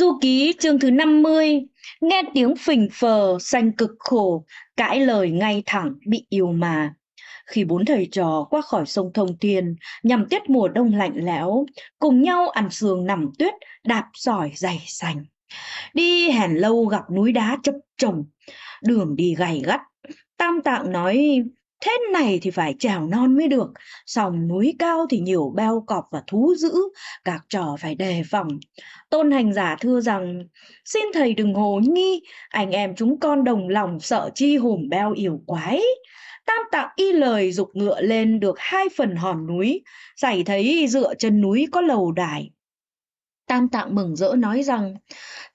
Du Ký chương thứ 50, nghe tiếng phình phờ, xanh cực khổ, cãi lời ngay thẳng bị yêu mà. Khi bốn thầy trò qua khỏi sông Thông Thiên nhằm tiết mùa đông lạnh lẽo, cùng nhau ăn sườn nằm tuyết, đạp sỏi dày sành. Đi hèn lâu gặp núi đá chập chồng, đường đi gầy gắt. Tam Tạng nói thế này thì phải trèo non mới được sòng núi cao thì nhiều beo cọp và thú dữ các trò phải đề phòng tôn hành giả thưa rằng xin thầy đừng hồ nghi anh em chúng con đồng lòng sợ chi hùm beo yểu quái Tam tạng y lời dục ngựa lên được hai phần hòn núi, xảy thấy dựa chân núi có lầu đài, Tam Tạng mừng rỡ nói rằng,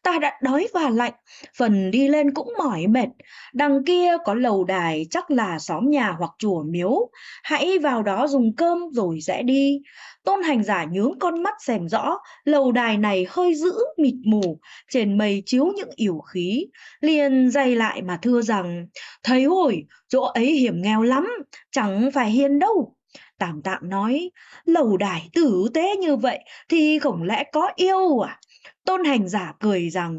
ta đã đói và lạnh, phần đi lên cũng mỏi mệt, đằng kia có lầu đài chắc là xóm nhà hoặc chùa miếu, hãy vào đó dùng cơm rồi sẽ đi. Tôn hành giả nhướng con mắt xem rõ, lầu đài này hơi dữ mịt mù, trên mây chiếu những yểu khí, liền dây lại mà thưa rằng, thấy hồi, chỗ ấy hiểm nghèo lắm, chẳng phải hiền đâu, Tàm tạm nói, lầu đài tử tế như vậy thì không lẽ có yêu à? Tôn hành giả cười rằng,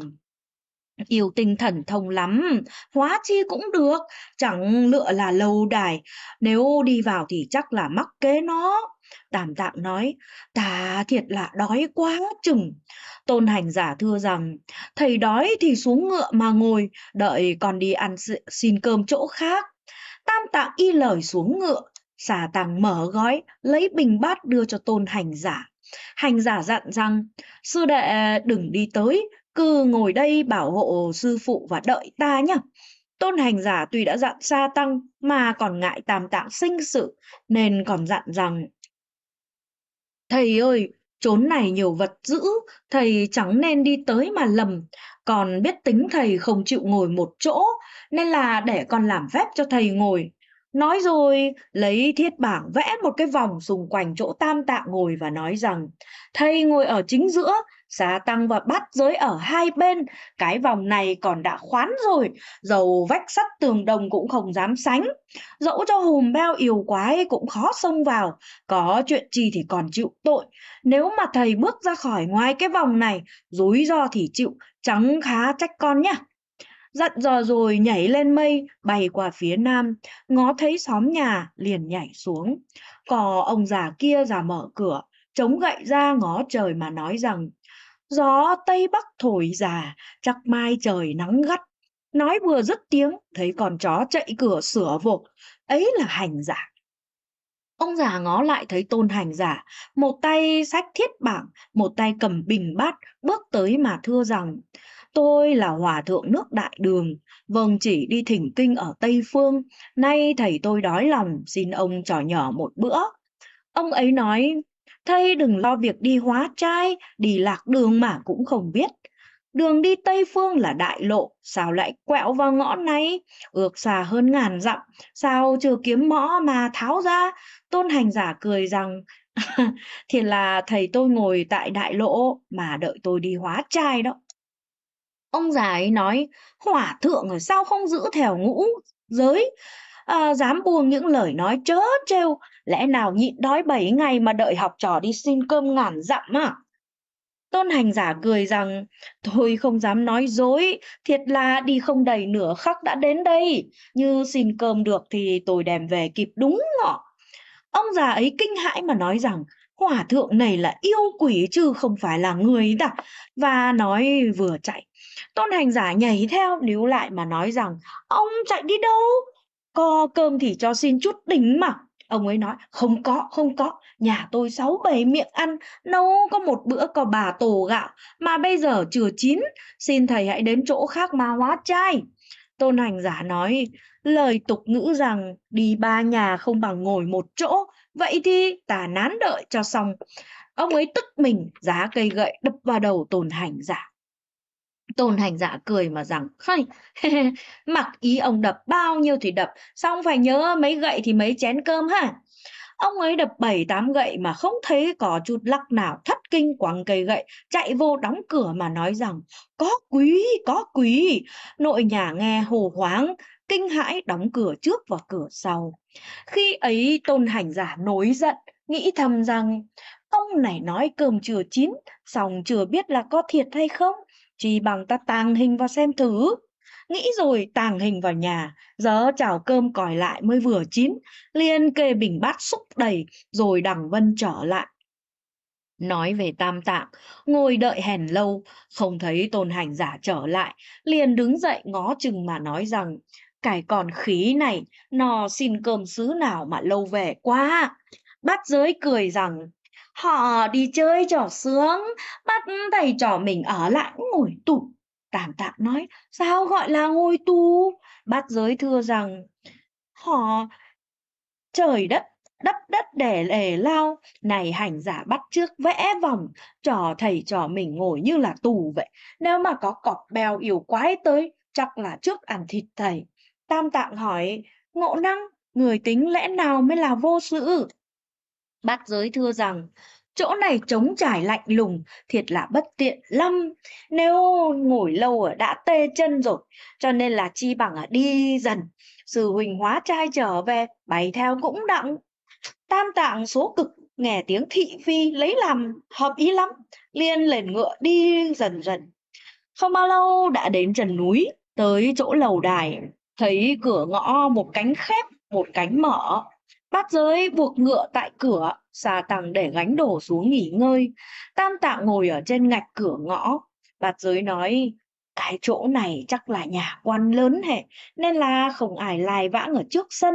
yêu tinh thần thông lắm, hóa chi cũng được, chẳng lựa là lâu đài, nếu đi vào thì chắc là mắc kế nó. Tàm tạm nói, ta thiệt là đói quá chừng. Tôn hành giả thưa rằng, thầy đói thì xuống ngựa mà ngồi, đợi còn đi ăn xin cơm chỗ khác. Tam tạng y lời xuống ngựa, xà tàng mở gói lấy bình bát đưa cho tôn hành giả hành giả dặn rằng sư đệ đừng đi tới cứ ngồi đây bảo hộ sư phụ và đợi ta nhé tôn hành giả tuy đã dặn xa tăng mà còn ngại tam tạng sinh sự nên còn dặn rằng thầy ơi chốn này nhiều vật dữ thầy chẳng nên đi tới mà lầm còn biết tính thầy không chịu ngồi một chỗ nên là để con làm phép cho thầy ngồi Nói rồi, lấy thiết bảng vẽ một cái vòng xung quanh chỗ tam tạng ngồi và nói rằng, thầy ngồi ở chính giữa, xá tăng và bắt giới ở hai bên, cái vòng này còn đã khoán rồi, dầu vách sắt tường đồng cũng không dám sánh. Dẫu cho hùm beo yêu quái cũng khó xông vào, có chuyện gì thì còn chịu tội. Nếu mà thầy bước ra khỏi ngoài cái vòng này, rủi ro thì chịu, chẳng khá trách con nhá. Dặn dò rồi nhảy lên mây, bay qua phía nam, ngó thấy xóm nhà, liền nhảy xuống. Có ông già kia ra mở cửa, chống gậy ra ngó trời mà nói rằng, gió Tây Bắc thổi già, chắc mai trời nắng gắt. Nói vừa dứt tiếng, thấy con chó chạy cửa sửa vột, ấy là hành giả. Ông già ngó lại thấy tôn hành giả, một tay sách thiết bảng, một tay cầm bình bát, bước tới mà thưa rằng, Tôi là hòa thượng nước đại đường, vâng chỉ đi thỉnh kinh ở Tây Phương, nay thầy tôi đói lòng, xin ông trò nhỏ một bữa. Ông ấy nói, thầy đừng lo việc đi hóa trai, đi lạc đường mà cũng không biết. Đường đi Tây Phương là đại lộ, sao lại quẹo vào ngõ này? Ước xà hơn ngàn dặm, sao chưa kiếm mõ mà tháo ra? Tôn hành giả cười rằng, thì là thầy tôi ngồi tại đại lộ mà đợi tôi đi hóa trai đó. Ông già ấy nói, hỏa thượng rồi sao không giữ thèo ngũ giới, à, dám buông những lời nói chớ trêu, lẽ nào nhịn đói bảy ngày mà đợi học trò đi xin cơm ngàn dặm à? Tôn hành giả cười rằng, thôi không dám nói dối, thiệt là đi không đầy nửa khắc đã đến đây, như xin cơm được thì tôi đem về kịp đúng ngọ. Ông già ấy kinh hãi mà nói rằng, hỏa thượng này là yêu quỷ chứ không phải là người ta, và nói vừa chạy Tôn hành giả nhảy theo níu lại mà nói rằng Ông chạy đi đâu? Co cơm thì cho xin chút đỉnh mà Ông ấy nói không có không có Nhà tôi sáu bảy miệng ăn Nấu có một bữa có bà tổ gạo Mà bây giờ chưa chín Xin thầy hãy đến chỗ khác mà hóa chai Tôn hành giả nói lời tục ngữ rằng đi ba nhà không bằng ngồi một chỗ, vậy thì ta nán đợi cho xong. Ông ấy tức mình, giá cây gậy đập vào đầu tôn hành giả. Tôn hành giả dạ cười mà rằng hay, mặc ý ông đập bao nhiêu thì đập Xong phải nhớ mấy gậy thì mấy chén cơm ha Ông ấy đập bảy tám gậy mà không thấy có chút lắc nào thất kinh quẳng cây gậy, chạy vô đóng cửa mà nói rằng có quý, có quý. Nội nhà nghe hồ hoáng, kinh hãi đóng cửa trước và cửa sau. Khi ấy tôn hành giả dạ nổi giận, nghĩ thầm rằng ông này nói cơm chưa chín, xong chưa biết là có thiệt hay không chi bằng ta tàng hình vào xem thử. Nghĩ rồi tàng hình vào nhà, giờ chảo cơm còi lại mới vừa chín, liền kê bình bát xúc đầy, rồi đằng vân trở lại. Nói về tam tạng, ngồi đợi hèn lâu, không thấy tôn hành giả trở lại, liền đứng dậy ngó chừng mà nói rằng, cải còn khí này, nò xin cơm xứ nào mà lâu về quá. Bát giới cười rằng, Họ đi chơi trò sướng, bắt thầy trò mình ở lại ngồi tù. Tạm tạm nói, sao gọi là ngồi tù? Bát giới thưa rằng, họ trời đất đắp đất để lề lao này hành giả bắt trước vẽ vòng trò thầy trò mình ngồi như là tù vậy nếu mà có cọp bèo yêu quái tới chắc là trước ăn thịt thầy tam tạng hỏi ngộ năng người tính lẽ nào mới là vô sự Bát giới thưa rằng, chỗ này trống trải lạnh lùng, thiệt là bất tiện lắm. Nếu ngồi lâu ở đã tê chân rồi, cho nên là chi bằng ở đi dần. Sư huỳnh hóa trai trở về, bày theo cũng đặng. Tam tạng số cực, nghe tiếng thị phi lấy làm hợp ý lắm, liên lên ngựa đi dần dần. Không bao lâu đã đến trần núi, tới chỗ lầu đài, thấy cửa ngõ một cánh khép, một cánh mở, Bát giới buộc ngựa tại cửa, xà tằng để gánh đổ xuống nghỉ ngơi. Tam tạng ngồi ở trên ngạch cửa ngõ. Bát giới nói, cái chỗ này chắc là nhà quan lớn hệ, nên là không ai lai vãng ở trước sân.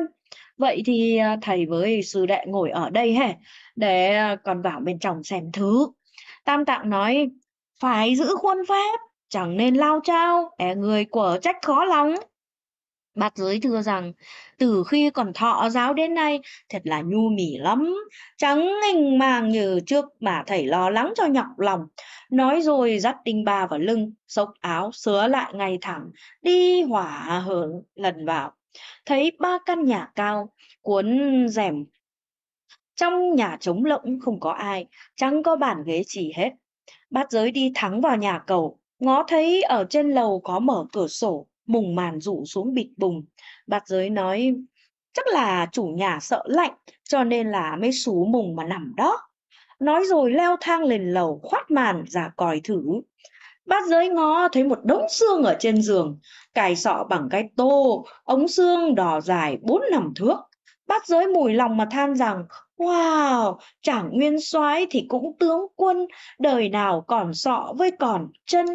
Vậy thì à, thầy với sư đệ ngồi ở đây hệ, để à, còn vào bên trong xem thứ. Tam tạng nói, phải giữ khuôn phép, chẳng nên lao trao, e người của trách khó lòng. Bát giới thưa rằng, từ khi còn thọ giáo đến nay, thật là nhu mỉ lắm, trắng nghênh màng như trước mà thầy lo lắng cho nhọc lòng. Nói rồi dắt đinh ba vào lưng, xốc áo, sứa lại ngay thẳng, đi hỏa hưởng lần vào. Thấy ba căn nhà cao, cuốn rèm. Trong nhà trống lộng không có ai, chẳng có bàn ghế chỉ hết. Bát giới đi thẳng vào nhà cầu, ngó thấy ở trên lầu có mở cửa sổ, mùng màn rủ xuống bịt bùng. Bạc giới nói, chắc là chủ nhà sợ lạnh, cho nên là mới xú mùng mà nằm đó. Nói rồi leo thang lên lầu khoát màn giả còi thử. Bát giới ngó thấy một đống xương ở trên giường, cài sọ bằng cái tô, ống xương đỏ dài bốn năm thước. Bát giới mùi lòng mà than rằng, wow, chẳng nguyên soái thì cũng tướng quân, đời nào còn sọ với còn chân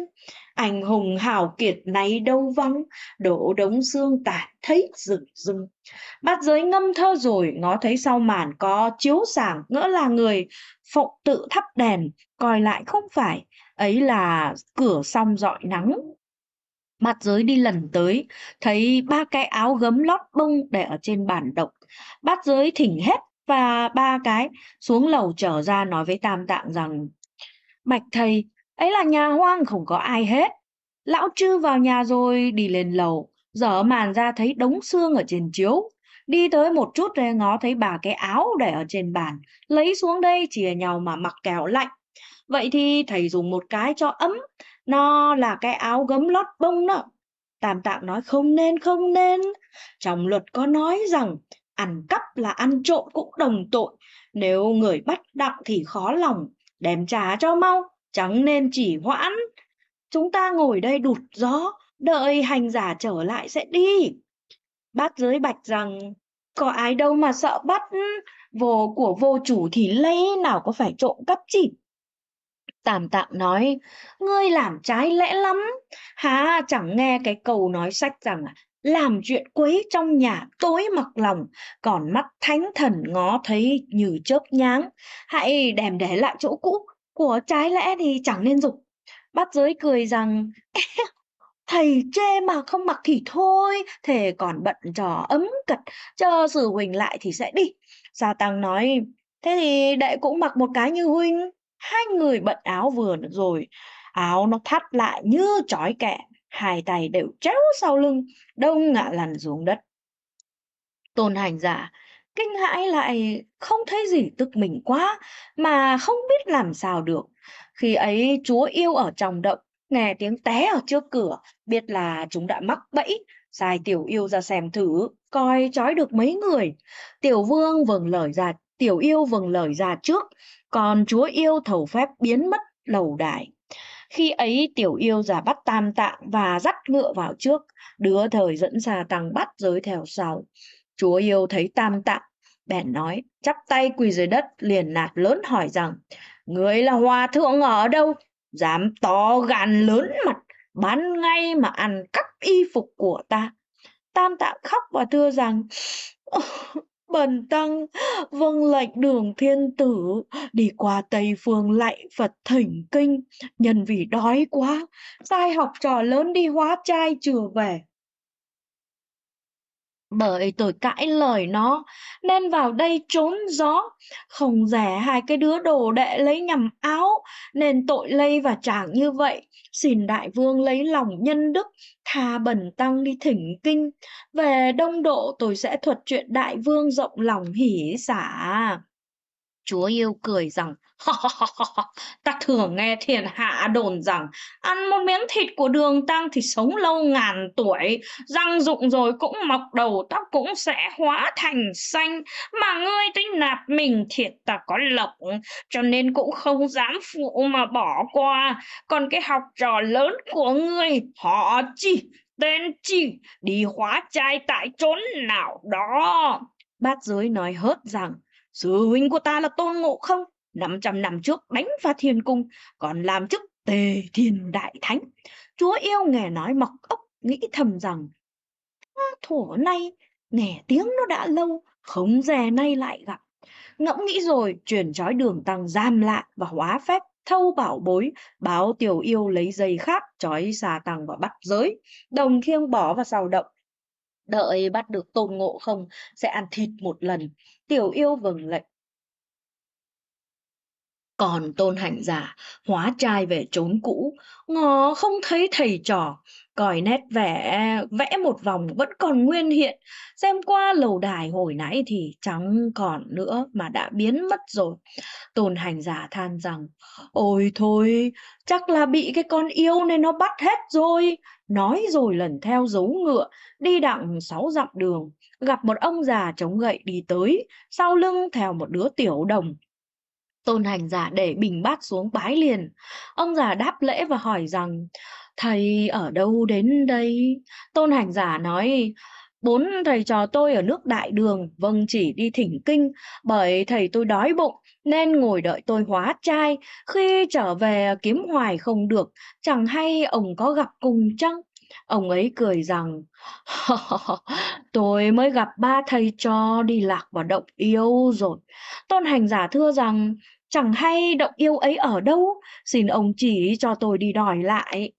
anh hùng hào kiệt nay đâu vắng đổ đống xương tàn thấy rừng rưng bát giới ngâm thơ rồi ngó thấy sau màn có chiếu sảng ngỡ là người phụng tự thắp đèn coi lại không phải ấy là cửa xong dọi nắng Mặt giới đi lần tới, thấy ba cái áo gấm lót bông để ở trên bàn độc. Bát giới thỉnh hết và ba cái xuống lầu trở ra nói với Tam Tạng rằng Bạch thầy, ấy là nhà hoang không có ai hết lão trư vào nhà rồi đi lên lầu dở màn ra thấy đống xương ở trên chiếu đi tới một chút rồi ngó thấy bà cái áo để ở trên bàn lấy xuống đây chìa nhau mà mặc kẻo lạnh vậy thì thầy dùng một cái cho ấm nó là cái áo gấm lót bông đó Tạm tạm nói không nên không nên trong luật có nói rằng ăn cắp là ăn trộm cũng đồng tội nếu người bắt đặng thì khó lòng đem trả cho mau chẳng nên chỉ hoãn. Chúng ta ngồi đây đụt gió, đợi hành giả trở lại sẽ đi. Bát giới bạch rằng, có ai đâu mà sợ bắt, vô của vô chủ thì lấy nào có phải trộm cắp chỉ. Tạm tạm nói, ngươi làm trái lẽ lắm, há chẳng nghe cái câu nói sách rằng làm chuyện quấy trong nhà tối mặc lòng, còn mắt thánh thần ngó thấy như chớp nháng, hãy đem để lại chỗ cũ, của trái lẽ thì chẳng nên dục. Bát giới cười rằng, thầy chê mà không mặc thì thôi, thề còn bận trò ấm cật, chờ sử huỳnh lại thì sẽ đi. Gia Tăng nói, thế thì đệ cũng mặc một cái như huynh. Hai người bận áo vừa rồi, áo nó thắt lại như trói kẹ, hai tay đều chéo sau lưng, đông ngạ lăn xuống đất. Tôn hành giả kinh hãi lại không thấy gì tức mình quá mà không biết làm sao được. Khi ấy chúa yêu ở trong động, nghe tiếng té ở trước cửa, biết là chúng đã mắc bẫy, sai tiểu yêu ra xem thử, coi trói được mấy người. Tiểu vương vâng lời ra, tiểu yêu vâng lời ra trước, còn chúa yêu thầu phép biến mất lầu đài. Khi ấy tiểu yêu giả bắt tam tạng và dắt ngựa vào trước, đứa thời dẫn xà tăng bắt giới theo sau. Chúa yêu thấy tam tạng, bèn nói, chắp tay quỳ dưới đất, liền nạt lớn hỏi rằng, người là hòa thượng ở đâu? Dám to gan lớn mặt, bán ngay mà ăn cắp y phục của ta. Tam tạng khóc và thưa rằng, Bần tăng vâng lệnh đường thiên tử đi qua Tây phương lạy Phật thỉnh kinh, nhân vì đói quá, sai học trò lớn đi hóa trai chừa về bởi tôi cãi lời nó nên vào đây trốn gió không rẻ hai cái đứa đồ đệ lấy nhầm áo nên tội lây và chẳng như vậy xin đại vương lấy lòng nhân đức tha bần tăng đi thỉnh kinh về đông độ tôi sẽ thuật chuyện đại vương rộng lòng hỉ xả chúa yêu cười rằng ta thường nghe thiên hạ đồn rằng ăn một miếng thịt của đường tăng thì sống lâu ngàn tuổi, răng rụng rồi cũng mọc đầu tóc cũng sẽ hóa thành xanh, mà ngươi tính nạp mình thiệt ta có lộc, cho nên cũng không dám phụ mà bỏ qua. Còn cái học trò lớn của ngươi, họ chi tên chi đi hóa trai tại chốn nào đó. Bác giới nói hớt rằng, sư huynh của ta là tôn ngộ không, 500 năm trước đánh phá thiên cung, còn làm chức tề thiên đại thánh. Chúa yêu nghe nói mọc ốc, nghĩ thầm rằng, thổ nay, nghe tiếng nó đã lâu, không dè nay lại gặp. Ngẫm nghĩ rồi, chuyển trói đường tăng giam lại và hóa phép thâu bảo bối, báo tiểu yêu lấy dây khác, trói xà tăng và bắt giới, đồng khiêng bỏ vào sào động. Đợi bắt được tôn ngộ không, sẽ ăn thịt một lần. Tiểu yêu vâng lệnh, còn tôn hành giả, hóa trai về trốn cũ, ngó không thấy thầy trò, còi nét vẽ vẽ một vòng vẫn còn nguyên hiện xem qua lầu đài hồi nãy thì chẳng còn nữa mà đã biến mất rồi tôn hành giả than rằng ôi thôi chắc là bị cái con yêu nên nó bắt hết rồi nói rồi lần theo dấu ngựa đi đặng sáu dặm đường gặp một ông già chống gậy đi tới sau lưng theo một đứa tiểu đồng Tôn hành giả để bình bát xuống bái liền. Ông già đáp lễ và hỏi rằng, thầy ở đâu đến đây? Tôn hành giả nói, bốn thầy trò tôi ở nước đại đường, vâng chỉ đi thỉnh kinh, bởi thầy tôi đói bụng nên ngồi đợi tôi hóa trai. Khi trở về kiếm hoài không được, chẳng hay ông có gặp cùng chăng? Ông ấy cười rằng, tôi mới gặp ba thầy cho đi lạc vào động yêu rồi. Tôn hành giả thưa rằng, chẳng hay động yêu ấy ở đâu, xin ông chỉ cho tôi đi đòi lại.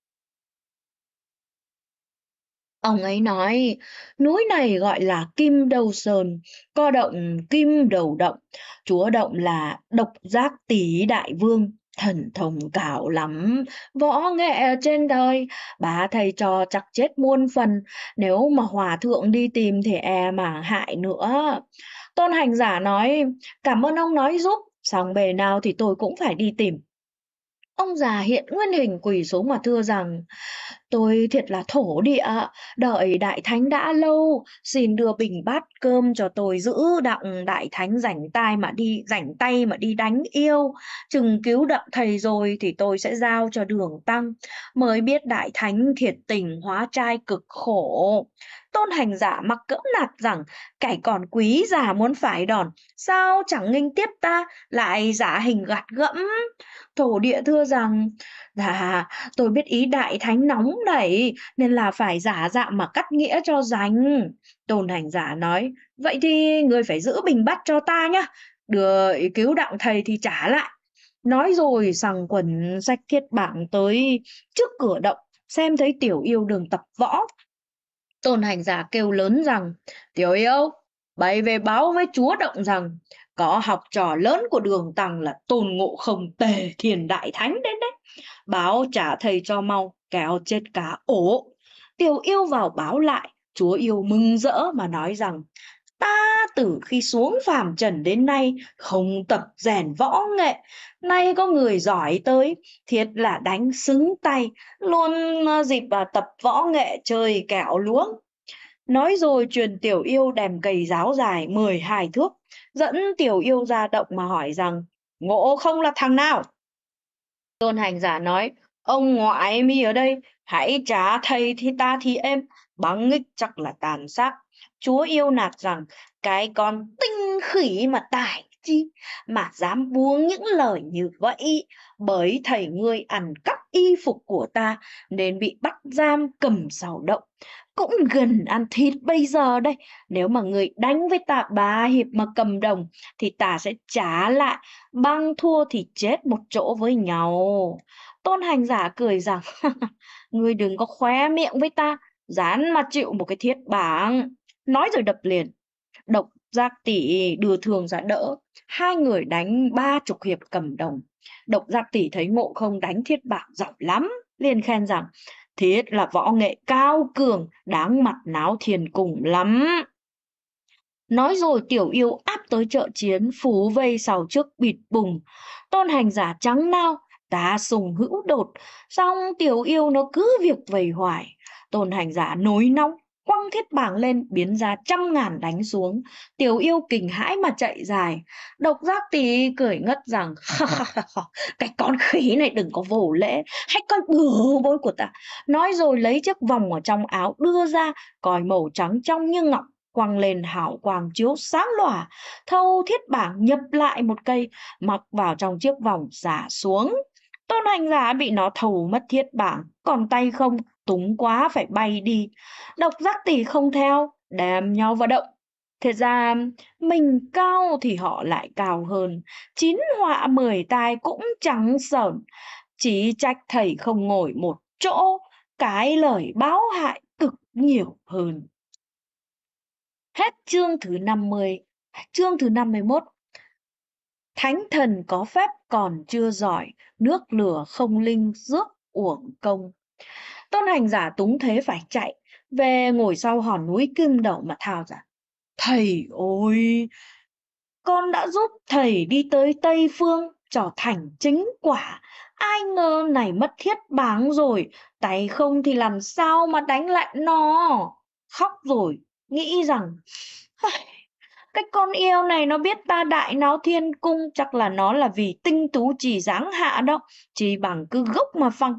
Ông ấy nói, núi này gọi là Kim Đầu Sơn, có động Kim Đầu Động, chúa động là Độc Giác Tỷ Đại Vương. Thần thông cao lắm, võ nghệ trên đời, bá thầy trò chắc chết muôn phần, nếu mà hòa thượng đi tìm thì e mà hại nữa. Tôn hành giả nói, cảm ơn ông nói giúp, sang bề nào thì tôi cũng phải đi tìm. Ông già hiện nguyên hình quỳ xuống mà thưa rằng, tôi thiệt là thổ địa, đợi đại thánh đã lâu, xin đưa bình bát cơm cho tôi giữ đặng đại thánh rảnh tay mà đi rảnh tay mà đi đánh yêu, chừng cứu đặng thầy rồi thì tôi sẽ giao cho đường tăng, mới biết đại thánh thiệt tình hóa trai cực khổ tôn hành giả mặc cưỡng nạt rằng cải còn quý giả muốn phải đòn sao chẳng nghinh tiếp ta lại giả hình gạt gẫm thổ địa thưa rằng dạ tôi biết ý đại thánh nóng đẩy nên là phải giả dạng mà cắt nghĩa cho rành tôn hành giả nói vậy thì người phải giữ bình bắt cho ta nhá đợi cứu đặng thầy thì trả lại nói rồi sằng quần sách thiết bảng tới trước cửa động xem thấy tiểu yêu đường tập võ Tôn hành giả kêu lớn rằng, tiểu yêu, bày về báo với chúa động rằng, có học trò lớn của đường tăng là tôn ngộ không tề thiền đại thánh đến đấy. Báo trả thầy cho mau, kéo chết cá ổ. Tiểu yêu vào báo lại, chúa yêu mừng rỡ mà nói rằng, ta từ khi xuống phàm trần đến nay không tập rèn võ nghệ nay có người giỏi tới thiệt là đánh xứng tay luôn ờ, dịp tập võ nghệ chơi kẹo luống nói rồi truyền tiểu yêu đèm cầy giáo dài mười hai thước dẫn tiểu yêu ra động mà hỏi rằng ngộ không là thằng nào tôn hành giả nói ông ngoại mi ở đây hãy trả thầy thì ta thì em bắn nghịch chắc là tàn sát chúa yêu nạt rằng cái con tinh khỉ mà tài chi mà dám buông những lời như vậy bởi thầy ngươi ăn cắp y phục của ta nên bị bắt giam cầm sào động cũng gần ăn thịt bây giờ đây nếu mà người đánh với ta ba hiệp mà cầm đồng thì ta sẽ trả lại băng thua thì chết một chỗ với nhau tôn hành giả cười rằng người đừng có khóe miệng với ta dán mà chịu một cái thiết bảng nói rồi đập liền độc Gia Tỷ đưa thường ra đỡ, hai người đánh ba chục hiệp cầm đồng. Độc Gia Tỷ thấy ngộ không đánh thiết bạc giỏi lắm, liền khen rằng thiết là võ nghệ cao cường, đáng mặt náo thiền cùng lắm. Nói rồi tiểu yêu áp tới chợ chiến, phú vây sau trước bịt bùng. Tôn hành giả trắng nao, ta sùng hữu đột, xong tiểu yêu nó cứ việc vầy hoài. Tôn hành giả nối nóng, quăng thiết bảng lên biến ra trăm ngàn đánh xuống tiểu yêu kinh hãi mà chạy dài độc giác tỳ cười ngất rằng cái con khí này đừng có vô lễ hay con bừa bối của ta nói rồi lấy chiếc vòng ở trong áo đưa ra còi màu trắng trong như ngọc quăng lên hảo quang chiếu sáng lòa thâu thiết bảng nhập lại một cây mặc vào trong chiếc vòng giả xuống tôn hành giả bị nó thầu mất thiết bảng còn tay không túng quá phải bay đi. Độc giác tỷ không theo, đàm nhau vào động. Thật ra, mình cao thì họ lại cao hơn. Chín họa mười tai cũng trắng sởn. Chỉ trách thầy không ngồi một chỗ, cái lời báo hại cực nhiều hơn. Hết chương thứ 50, chương thứ 51. Thánh thần có phép còn chưa giỏi, nước lửa không linh rước uổng công. Tôn hành giả túng thế phải chạy, về ngồi sau hòn núi kim đậu mà thào giả. Thầy ôi, con đã giúp thầy đi tới Tây Phương, trở thành chính quả. Ai ngờ này mất thiết báng rồi, tay không thì làm sao mà đánh lại nó. Khóc rồi, nghĩ rằng, cái con yêu này nó biết ta đại náo thiên cung chắc là nó là vì tinh tú chỉ dáng hạ đó chỉ bằng cứ gốc mà phăng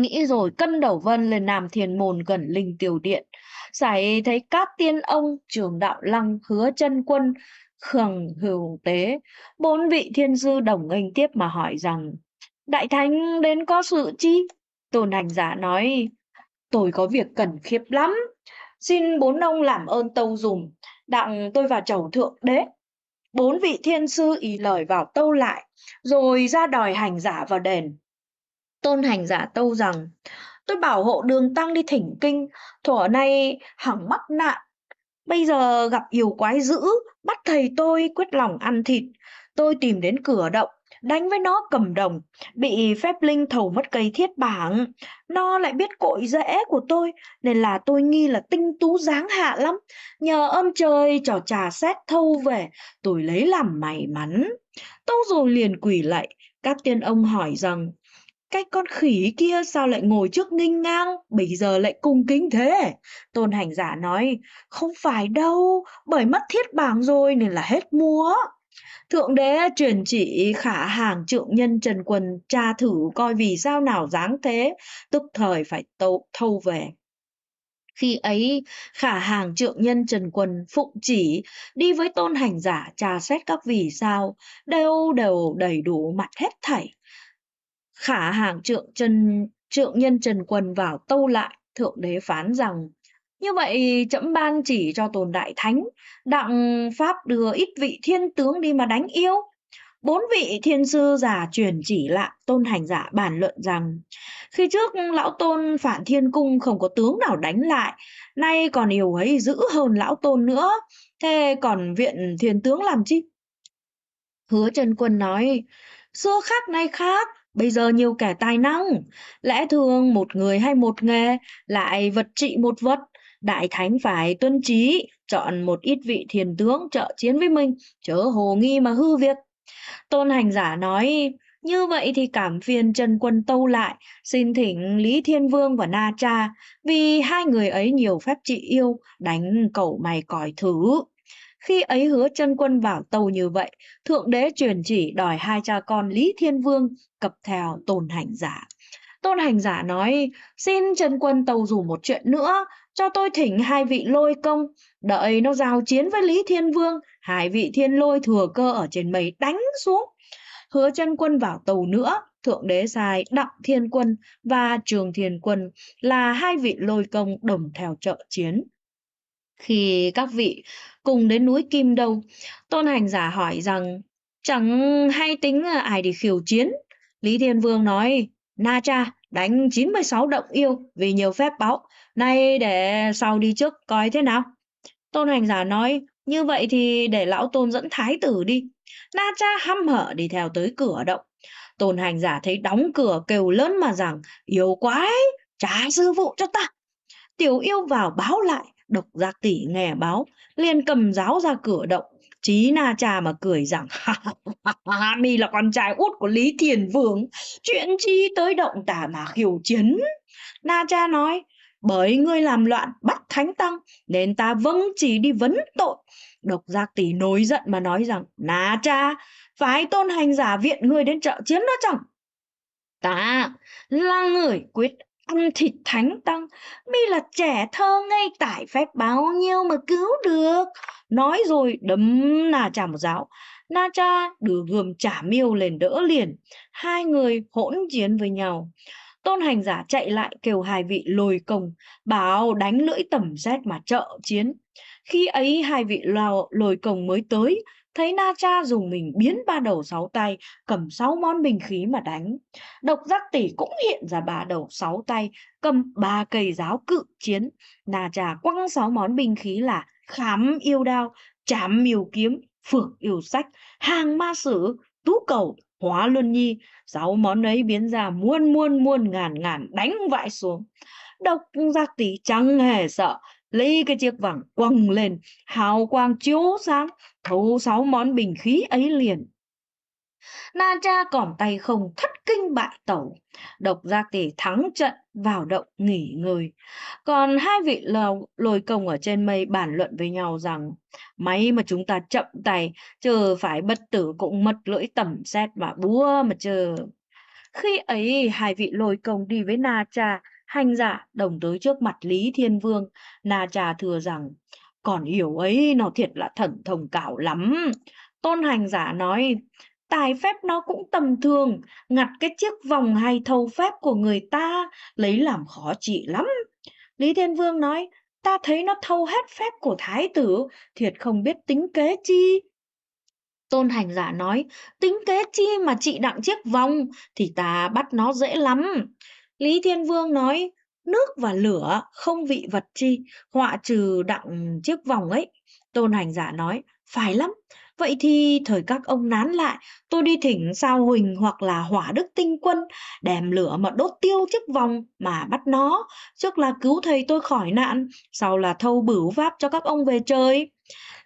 nghĩ rồi cân đầu vân lên làm thiền môn gần linh tiểu điện giải thấy các tiên ông trường đạo lăng hứa chân quân khường hữu tế bốn vị thiên sư đồng nghênh tiếp mà hỏi rằng đại thánh đến có sự chi tôn hành giả nói tôi có việc cần khiếp lắm xin bốn ông làm ơn tâu dùm đặng tôi vào chầu thượng đế bốn vị thiên sư ý lời vào tâu lại rồi ra đòi hành giả vào đền Tôn hành giả tâu rằng, tôi bảo hộ đường tăng đi thỉnh kinh, thuở nay hẳn mắc nạn. Bây giờ gặp yêu quái dữ, bắt thầy tôi quyết lòng ăn thịt. Tôi tìm đến cửa động, đánh với nó cầm đồng, bị phép linh thầu mất cây thiết bảng. Nó lại biết cội rễ của tôi, nên là tôi nghi là tinh tú dáng hạ lắm. Nhờ ông trời trò trà xét thâu về, tôi lấy làm may mắn. Tâu rồi liền quỷ lại, các tiên ông hỏi rằng, cái con khỉ kia sao lại ngồi trước nghinh ngang, bây giờ lại cung kính thế? Tôn hành giả nói, không phải đâu, bởi mất thiết bảng rồi nên là hết múa. Thượng đế truyền chỉ khả hàng trượng nhân Trần Quần tra thử coi vì sao nào dáng thế, tức thời phải tâu, thâu về. Khi ấy, khả hàng trượng nhân Trần Quần phụng chỉ đi với tôn hành giả tra xét các vì sao, đều đều đầy đủ mặt hết thảy. Khả hàng trượng trần trượng nhân Trần Quần vào tâu lại, Thượng Đế phán rằng, như vậy chậm ban chỉ cho tồn đại thánh, đặng Pháp đưa ít vị thiên tướng đi mà đánh yêu. Bốn vị thiên sư giả truyền chỉ lạ tôn hành giả bàn luận rằng, khi trước lão tôn phản thiên cung không có tướng nào đánh lại, nay còn yêu ấy giữ hơn lão tôn nữa, thế còn viện thiên tướng làm chi? Hứa Trần Quân nói, xưa khác nay khác, Bây giờ nhiều kẻ tài năng, lẽ thường một người hay một nghề lại vật trị một vật, đại thánh phải tuân trí, chọn một ít vị thiền tướng trợ chiến với mình, chớ hồ nghi mà hư việc. Tôn hành giả nói, như vậy thì cảm phiền Trần Quân Tâu lại, xin thỉnh Lý Thiên Vương và Na Cha, vì hai người ấy nhiều phép trị yêu, đánh cầu mày còi thứ. Khi ấy hứa chân quân vào tàu như vậy, Thượng đế truyền chỉ đòi hai cha con Lý Thiên Vương cập theo tôn hành giả. Tôn hành giả nói, xin chân quân tàu dù một chuyện nữa, cho tôi thỉnh hai vị lôi công, đợi nó giao chiến với Lý Thiên Vương, hai vị thiên lôi thừa cơ ở trên mây đánh xuống. Hứa chân quân vào tàu nữa, Thượng Đế sai Đặng Thiên Quân và Trường Thiên Quân là hai vị lôi công đồng theo trợ chiến. Khi các vị cùng đến núi Kim Đâu. Tôn hành giả hỏi rằng, chẳng hay tính ai để khiêu chiến. Lý Thiên Vương nói, Na cha, đánh 96 động yêu vì nhiều phép báo. Nay để sau đi trước coi thế nào. Tôn hành giả nói, như vậy thì để lão tôn dẫn thái tử đi. Na cha hăm hở đi theo tới cửa động. Tôn hành giả thấy đóng cửa kêu lớn mà rằng, yêu quái, trả sư vụ cho ta. Tiểu yêu vào báo lại, độc giác tỷ nghe báo liền cầm giáo ra cửa động Chí Na cha mà cười rằng Mi là con trai út của Lý Thiền Vương Chuyện chi tới động tả mà khiêu chiến Na Cha nói Bởi ngươi làm loạn bắt thánh tăng Nên ta vâng chỉ đi vấn tội Độc giác tỷ nối giận mà nói rằng Na Cha Phái tôn hành giả viện ngươi đến trợ chiến đó chẳng Ta là người quyết ăn thịt thánh tăng mi là trẻ thơ ngây tải phép bao nhiêu mà cứu được nói rồi đấm nà cha một giáo na cha đưa gươm trả miêu lên đỡ liền hai người hỗn chiến với nhau tôn hành giả chạy lại kêu hai vị lồi công bảo đánh lưỡi tẩm xét mà trợ chiến khi ấy hai vị lào lồi công mới tới Thấy Na Cha dùng mình biến ba đầu sáu tay, cầm sáu món bình khí mà đánh. Độc giác tỷ cũng hiện ra ba đầu sáu tay, cầm ba cây giáo cự chiến. Na Cha quăng sáu món bình khí là khám yêu đao, chám miêu kiếm, phượng yêu sách, hàng ma sử, tú cầu, hóa luân nhi. Sáu món ấy biến ra muôn muôn muôn ngàn ngàn đánh vãi xuống. Độc giác tỷ chẳng hề sợ, lấy cái chiếc vàng quăng lên hào quang chiếu sáng thấu sáu món bình khí ấy liền na cha còn tay không thất kinh bại tẩu độc giác tỷ thắng trận vào động nghỉ ngơi còn hai vị lầu, lồi công ở trên mây bàn luận với nhau rằng máy mà chúng ta chậm tay chờ phải bất tử cũng mất lưỡi tẩm xét và búa mà chờ khi ấy hai vị lồi công đi với na cha Hành giả đồng tới trước mặt Lý Thiên Vương, Na Trà thừa rằng, còn hiểu ấy nó thiệt là thần thông cảo lắm. Tôn hành giả nói, tài phép nó cũng tầm thường, ngặt cái chiếc vòng hay thâu phép của người ta, lấy làm khó chị lắm. Lý Thiên Vương nói, ta thấy nó thâu hết phép của thái tử, thiệt không biết tính kế chi. Tôn hành giả nói, tính kế chi mà chị đặng chiếc vòng, thì ta bắt nó dễ lắm. Lý Thiên Vương nói nước và lửa không vị vật chi, họa trừ đặng chiếc vòng ấy. Tôn hành giả nói, phải lắm, vậy thì thời các ông nán lại, tôi đi thỉnh sao huỳnh hoặc là hỏa đức tinh quân, đèm lửa mà đốt tiêu chiếc vòng mà bắt nó, trước là cứu thầy tôi khỏi nạn, sau là thâu bửu váp cho các ông về chơi.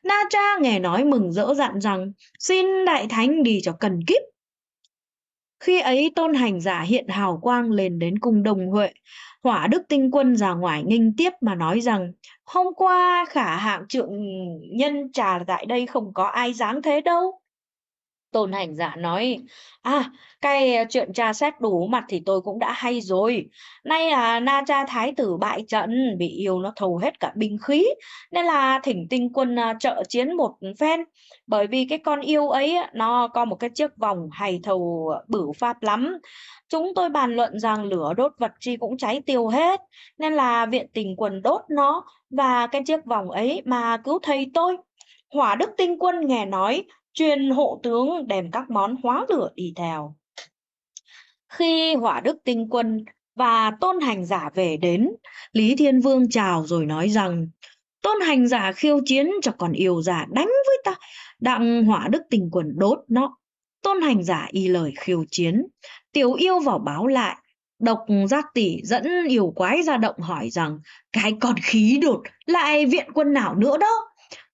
Na cha nghe nói mừng rỡ dặn rằng, xin đại thánh đi cho cần kíp, khi ấy tôn hành giả hiện hào quang lên đến cung đồng Huệ. Hỏa Đức Tinh Quân ra ngoài nghinh tiếp mà nói rằng Hôm qua khả hạng trượng nhân trà tại đây không có ai dáng thế đâu. Tôn hành giả dạ nói, à, cái ờ, chuyện tra xét đủ mặt thì tôi cũng đã hay rồi. Nay là Na Cha Thái tử bại trận, bị yêu nó thầu hết cả binh khí. Nên là thỉnh tinh quân ờ, trợ chiến một phen. Bởi vì cái con yêu ấy, nó có một cái chiếc vòng hay thầu ờ, bửu pháp lắm. Chúng tôi bàn luận rằng lửa đốt vật chi cũng cháy tiêu hết. Nên là viện tình quân đốt nó và cái chiếc vòng ấy mà cứu thầy tôi. Hỏa Đức Tinh Quân nghe nói truyền hộ tướng đem các món hóa lửa đi theo. Khi hỏa đức tinh quân và tôn hành giả về đến, Lý Thiên Vương chào rồi nói rằng, tôn hành giả khiêu chiến cho còn yêu giả đánh với ta, đặng hỏa đức tinh quân đốt nó. Tôn hành giả y lời khiêu chiến, tiểu yêu vào báo lại, Độc giác tỷ dẫn yêu quái ra động hỏi rằng cái còn khí đột lại viện quân nào nữa đó.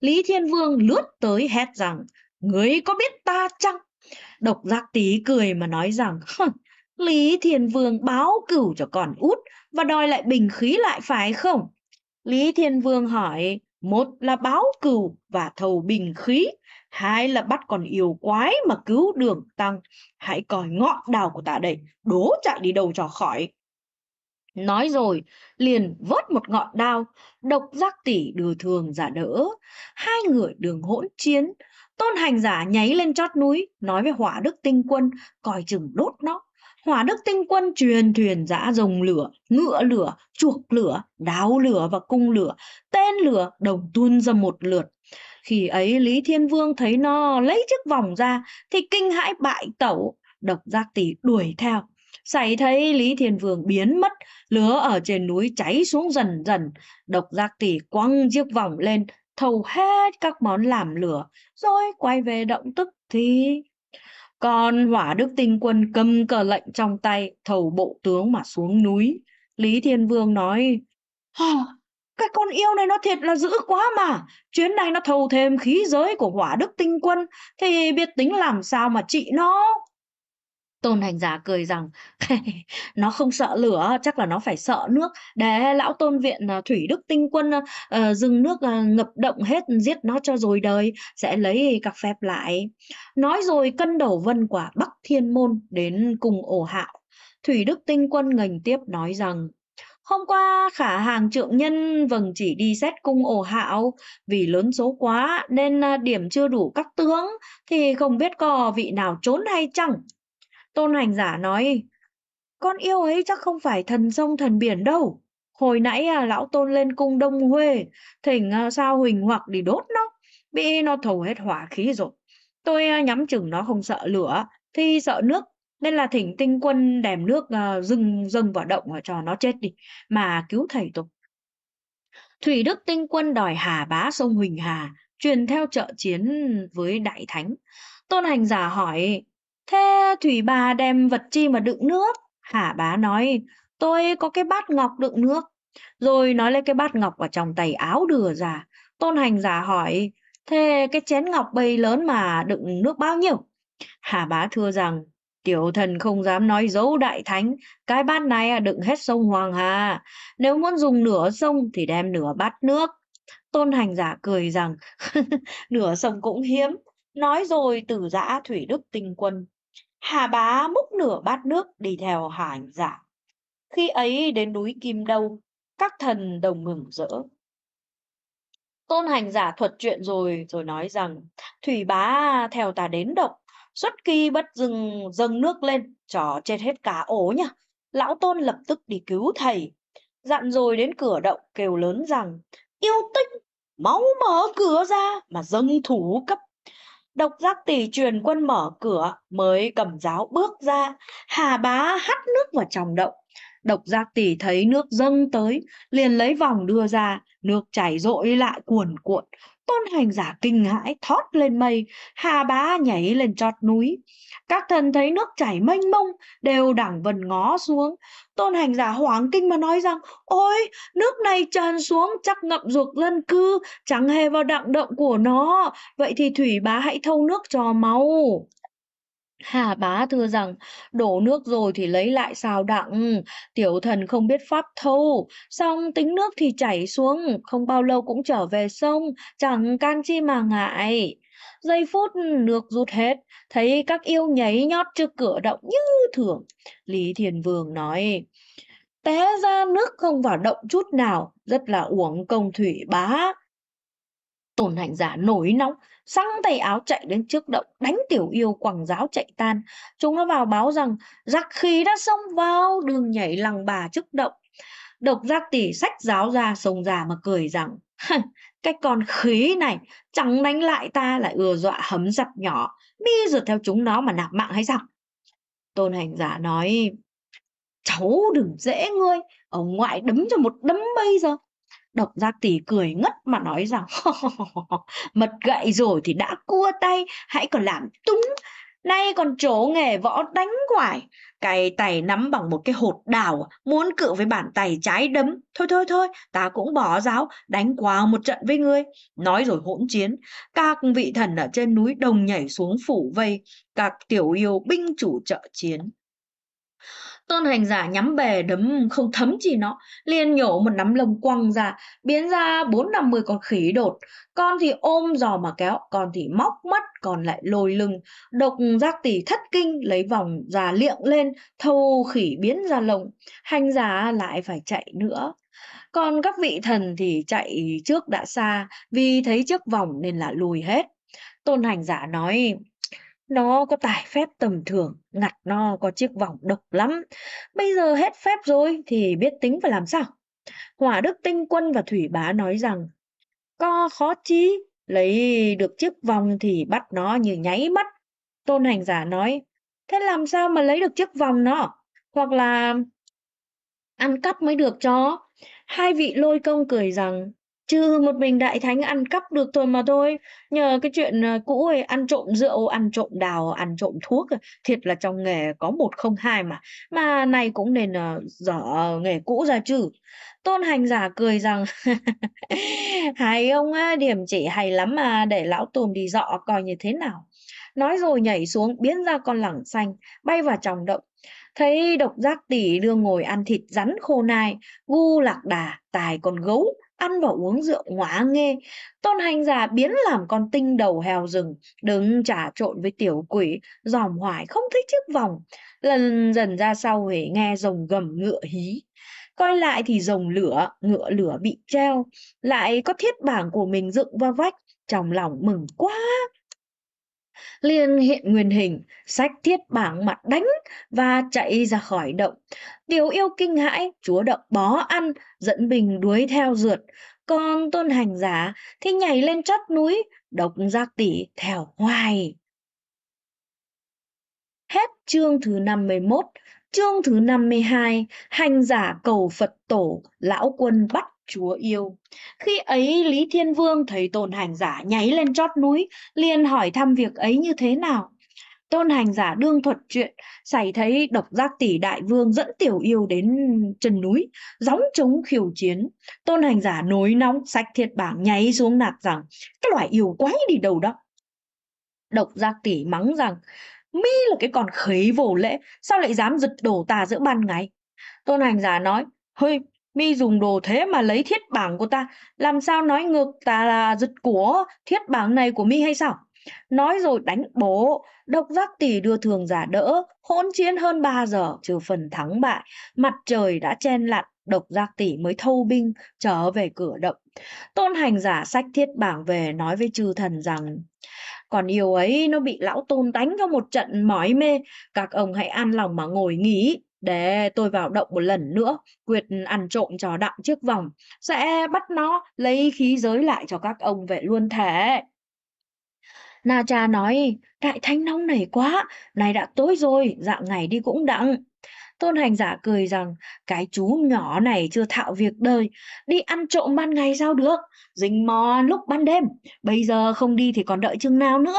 Lý Thiên Vương lướt tới hét rằng Ngươi có biết ta chăng? Độc giác tí cười mà nói rằng, Lý Thiên Vương báo cửu cho còn út và đòi lại bình khí lại phải không? Lý Thiên Vương hỏi, một là báo cửu và thầu bình khí, hai là bắt còn yêu quái mà cứu đường tăng. Hãy còi ngọn đào của ta đây, đố chạy đi đâu cho khỏi. Nói rồi, liền vớt một ngọn đao, độc giác tỷ đưa thường giả đỡ. Hai người đường hỗn chiến, Tôn hành giả nháy lên chót núi, nói với hỏa đức tinh quân, coi chừng đốt nó. Hỏa đức tinh quân truyền thuyền giã rồng lửa, ngựa lửa, chuộc lửa, đáo lửa và cung lửa, tên lửa đồng tuôn ra một lượt. Khi ấy Lý Thiên Vương thấy nó lấy chiếc vòng ra thì kinh hãi bại tẩu, độc giác tỷ đuổi theo. Xảy thấy Lý Thiên Vương biến mất, lửa ở trên núi cháy xuống dần dần, độc giác tỷ quăng chiếc vòng lên, thầu hết các món làm lửa rồi quay về động tức thì còn hỏa đức tinh quân cầm cờ lệnh trong tay thầu bộ tướng mà xuống núi lý thiên vương nói cái con yêu này nó thiệt là dữ quá mà chuyến này nó thầu thêm khí giới của hỏa đức tinh quân thì biết tính làm sao mà trị nó Tôn Hành Giả cười rằng: "Nó không sợ lửa, chắc là nó phải sợ nước. Để lão Tôn viện à, Thủy Đức Tinh Quân à, dừng ờ, nước à, ngập động hết giết nó cho rồi đời, sẽ lấy các phép lại." Nói rồi cân đổ vân quả Bắc Thiên Môn đến cùng ổ hạo. Thủy Đức Tinh Quân ngành tiếp nói rằng: Hôm qua khả hàng trượng nhân vầng chỉ đi xét cung ổ hạo, vì lớn số quá nên à, điểm chưa đủ các tướng, thì không biết có vị nào trốn hay chẳng. Tôn hành giả nói, con yêu ấy chắc không phải thần sông thần biển đâu. Hồi nãy à, lão tôn lên cung Đông Huê, thỉnh à, sao huỳnh hoặc để đốt nó, bị nó thầu hết hỏa khí rồi. Tôi à, nhắm chừng nó không sợ lửa, thì sợ nước, nên là thỉnh tinh quân đèm nước à, dừng dâng vào động và cho nó chết đi, mà cứu thầy tục. Thủy Đức tinh quân đòi hà bá sông Huỳnh Hà, truyền theo trợ chiến với đại thánh. Tôn hành giả hỏi, Thế Thủy bà đem vật chi mà đựng nước? Hả bá nói, tôi có cái bát ngọc đựng nước. Rồi nói lấy cái bát ngọc ở trong tay áo đưa ra. Tôn hành giả hỏi, thế cái chén ngọc bầy lớn mà đựng nước bao nhiêu? Hà bá thưa rằng, Tiểu thần không dám nói dấu đại thánh, cái bát này à, đựng hết sông Hoàng Hà. Nếu muốn dùng nửa sông thì đem nửa bát nước. Tôn hành giả cười rằng, nửa sông cũng hiếm. Nói rồi từ giã thủy đức tinh quân, Hà bá múc nửa bát nước đi theo hà hành giả. Khi ấy đến núi Kim Đâu, các thần đồng mừng rỡ. Tôn hành giả thuật chuyện rồi, rồi nói rằng, Thủy bá theo ta đến động, xuất kỳ bất dừng dâng nước lên, trò chết hết cá ố nhá. Lão Tôn lập tức đi cứu thầy, dặn rồi đến cửa động kêu lớn rằng, yêu tinh, máu mở cửa ra mà dâng thủ cấp Độc giác tỷ truyền quân mở cửa mới cầm giáo bước ra, hà bá hắt nước vào trong động. Độc giác tỷ thấy nước dâng tới, liền lấy vòng đưa ra, nước chảy rội lại cuồn cuộn, Tôn hành giả kinh hãi thót lên mây, hà bá nhảy lên chót núi. Các thần thấy nước chảy mênh mông, đều đẳng vần ngó xuống. Tôn hành giả hoảng kinh mà nói rằng, ôi, nước này tràn xuống chắc ngậm ruột dân cư, chẳng hề vào đặng động của nó. Vậy thì thủy bá hãy thâu nước cho máu. Hà bá thưa rằng, đổ nước rồi thì lấy lại sao đặng, tiểu thần không biết pháp thu, xong tính nước thì chảy xuống, không bao lâu cũng trở về sông, chẳng can chi mà ngại. Giây phút nước rút hết, thấy các yêu nháy nhót trước cửa động như thường. Lý Thiền Vương nói, té ra nước không vào động chút nào, rất là uổng công thủy bá. Tổn hành giả nổi nóng, Sáng tay áo chạy đến trước động, đánh tiểu yêu quảng giáo chạy tan. Chúng nó vào báo rằng giặc khí đã xông vào đường nhảy lằng bà trước động. Độc giác tỷ sách giáo ra sông già mà cười rằng Cái con khí này chẳng đánh lại ta lại ừa dọa hấm dập nhỏ Mi rượt theo chúng nó mà nạp mạng hay sao Tôn hành giả nói Cháu đừng dễ ngươi Ông ngoại đấm cho một đấm bây giờ Độc giác tỷ cười ngất mà nói rằng Mật gậy rồi thì đã cua tay Hãy còn làm túng Nay còn chỗ nghề võ đánh quải Cái tay nắm bằng một cái hột đào Muốn cự với bàn tay trái đấm Thôi thôi thôi ta cũng bỏ giáo Đánh quá một trận với ngươi Nói rồi hỗn chiến Các vị thần ở trên núi đồng nhảy xuống phủ vây Các tiểu yêu binh chủ trợ chiến Tôn hành giả nhắm bề đấm không thấm chỉ nó, liền nhổ một nắm lông quăng ra, biến ra bốn năm mươi con khỉ đột. Con thì ôm giò mà kéo, con thì móc mắt, còn lại lồi lưng. Độc giác tỷ thất kinh, lấy vòng già liệng lên, thâu khỉ biến ra lồng. Hành giả lại phải chạy nữa. Còn các vị thần thì chạy trước đã xa, vì thấy trước vòng nên là lùi hết. Tôn hành giả nói, nó có tài phép tầm thường, ngặt no có chiếc vòng độc lắm. Bây giờ hết phép rồi thì biết tính phải làm sao? Hỏa Đức Tinh Quân và Thủy Bá nói rằng, co khó chí, lấy được chiếc vòng thì bắt nó như nháy mắt. Tôn hành giả nói, thế làm sao mà lấy được chiếc vòng nó? Hoặc là ăn cắp mới được cho. Hai vị lôi công cười rằng, Chứ một mình đại thánh ăn cắp được thôi mà thôi. Nhờ cái chuyện, ờ, cũ ấy, ăn trộm rượu, ăn trộm đào, ăn trộm thuốc, thiệt là trong nghề có một không hai mà. Mà này cũng nên, ờ, dở nghề cũ ra chứ." Tôn Hành giả cười rằng: "Hai ông á, điểm chỉ hay lắm mà, để lão Tùm đi dọ coi như thế nào." Nói rồi nhảy xuống, biến ra con lẳng xanh, bay vào trong động. Thấy độc giác tỷ đưa ngồi ăn thịt rắn khô nai, gu lạc đà, tài con gấu ăn và uống rượu ngóa nghê. Tôn hành giả biến làm con tinh đầu heo rừng, đứng trà trộn với tiểu quỷ, dòm hoài không thích chiếc vòng. Lần dần ra sau Huệ nghe rồng gầm ngựa hí. Coi lại thì rồng lửa, ngựa lửa bị treo, lại có thiết bảng của mình dựng vào vách, trong lòng mừng quá liền hiện nguyên hình, sách thiết bảng mặt đánh và chạy ra khỏi động. Tiểu yêu kinh hãi, chúa động bó ăn, dẫn bình đuối theo rượt. Còn tôn hành giả thì nhảy lên chót núi, độc giác tỷ theo hoài. Hết chương thứ 51, chương thứ 52, hành giả cầu Phật tổ, lão quân bắt Chúa yêu. Khi ấy Lý Thiên Vương thấy tôn hành giả nháy lên chót núi, liền hỏi thăm việc ấy như thế nào. Tôn hành giả đương thuật chuyện, xảy thấy độc giác tỷ đại vương dẫn tiểu yêu đến chân núi, gióng chống khiêu chiến. Tôn hành giả nối nóng, sạch thiệt bảng nháy xuống nạt rằng, cái loại yêu quái đi đâu đó. Độc giác tỷ mắng rằng, mi là cái còn khấy vô lễ, sao lại dám giật đổ ta giữa ban ngày. Tôn hành giả nói, hơi mi dùng đồ thế mà lấy thiết bảng của ta làm sao nói ngược ta là giật của thiết bảng này của mi hay sao nói rồi đánh bố độc giác tỷ đưa thường giả đỡ hỗn chiến hơn 3 giờ trừ phần thắng bại mặt trời đã chen lặn độc giác tỷ mới thâu binh trở về cửa động tôn hành giả sách thiết bảng về nói với chư thần rằng còn yêu ấy nó bị lão tôn đánh cho một trận mỏi mê các ông hãy an lòng mà ngồi nghỉ để tôi vào động một lần nữa quyệt ăn trộm trò đặng chiếc vòng sẽ bắt nó lấy khí giới lại cho các ông về luôn thể na cha nói đại thanh nóng nảy quá này đã tối rồi dạng ngày đi cũng đặng Tôn hành giả cười rằng cái chú nhỏ này chưa thạo việc đời, đi ăn trộm ban ngày sao được, dính mò lúc ban đêm, bây giờ không đi thì còn đợi chừng nào nữa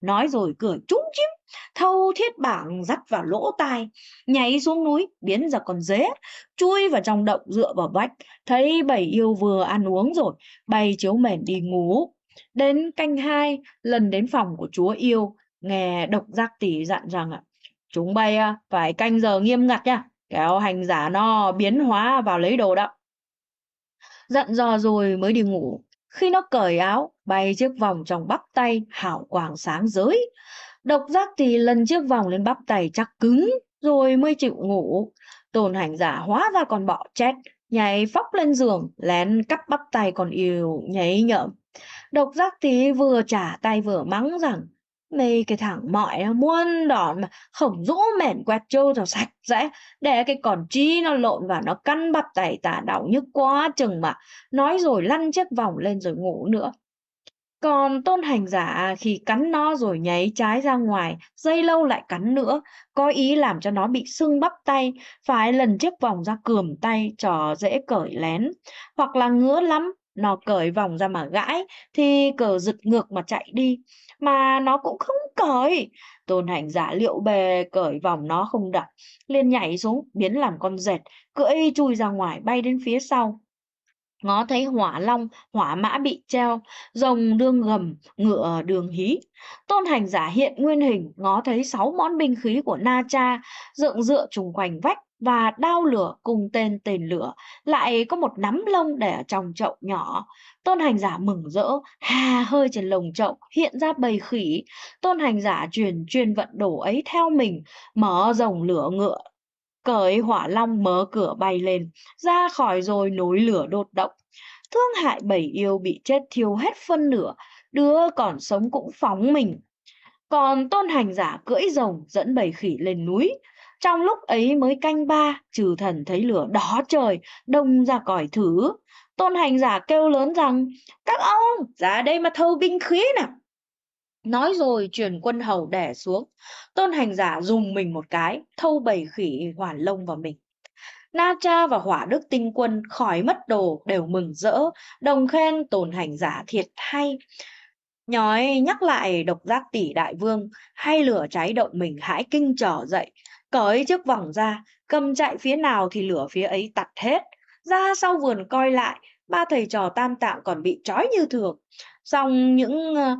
nói rồi cười trúng chím thâu thiết bảng dắt vào lỗ tai nhảy xuống núi biến ra con dế chui vào trong động dựa vào vách thấy bảy yêu vừa ăn uống rồi bay chiếu mền đi ngủ đến canh hai lần đến phòng của chúa yêu nghe độc giác tỷ dặn rằng ạ chúng bay à, phải canh giờ nghiêm ngặt nha kéo hành giả no biến hóa vào lấy đồ đậm dặn dò rồi mới đi ngủ khi nó cởi áo, bay chiếc vòng trong bắp tay, hảo quảng sáng giới. Độc giác thì lần chiếc vòng lên bắp tay chắc cứng, rồi mới chịu ngủ. tồn hành giả hóa ra còn bọ chét nhảy phóc lên giường, lén cắp bắp tay còn yêu, nháy nhợm. Độc giác thì vừa trả tay vừa mắng rằng mấy cái thằng mọi nó muôn đòn mà khổng rũ mền quẹt trâu cho sạch sẽ để cái còn trí nó lộn vào nó căn bắp tẩy tả đau nhức quá chừng mà nói rồi lăn chiếc vòng lên rồi ngủ nữa còn tôn hành giả khi cắn nó rồi nháy trái ra ngoài, dây lâu lại cắn nữa, có ý làm cho nó bị sưng bắp tay, phải lần chiếc vòng ra cườm tay cho dễ cởi lén, hoặc là ngứa lắm nó cởi vòng ra mà gãi thì cờ giật ngược mà chạy đi mà nó cũng không cởi tôn hành giả liệu bề cởi vòng nó không đập liền nhảy xuống biến làm con dẹt cưỡi chui ra ngoài bay đến phía sau ngó thấy hỏa long hỏa mã bị treo rồng đương gầm ngựa đường hí tôn hành giả hiện nguyên hình ngó thấy sáu món binh khí của na cha dựng dựa trùng quanh vách và đao lửa cùng tên tên lửa lại có một nắm lông để ở trong chậu nhỏ tôn hành giả mừng rỡ hà hơi trên lồng chậu hiện ra bầy khỉ tôn hành giả truyền truyền vận đổ ấy theo mình mở rồng lửa ngựa cởi hỏa long mở cửa bay lên, ra khỏi rồi núi lửa đột động. Thương hại bảy yêu bị chết thiêu hết phân nửa, đứa còn sống cũng phóng mình. Còn tôn hành giả cưỡi rồng dẫn bảy khỉ lên núi. Trong lúc ấy mới canh ba, trừ thần thấy lửa đó trời, đông ra còi thử. Tôn hành giả kêu lớn rằng, các ông, ra đây mà thâu binh khí nào Nói rồi truyền quân hầu đẻ xuống, tôn hành giả dùng mình một cái, thâu bầy khỉ hoàn lông vào mình. Na cha và hỏa đức tinh quân khỏi mất đồ đều mừng rỡ, đồng khen tôn hành giả thiệt hay. Nhói nhắc lại độc giác tỷ đại vương, hay lửa cháy động mình hãi kinh trở dậy, cởi chiếc vòng ra, cầm chạy phía nào thì lửa phía ấy tắt hết. Ra sau vườn coi lại, ba thầy trò tam tạng còn bị trói như thường. Xong những ờ,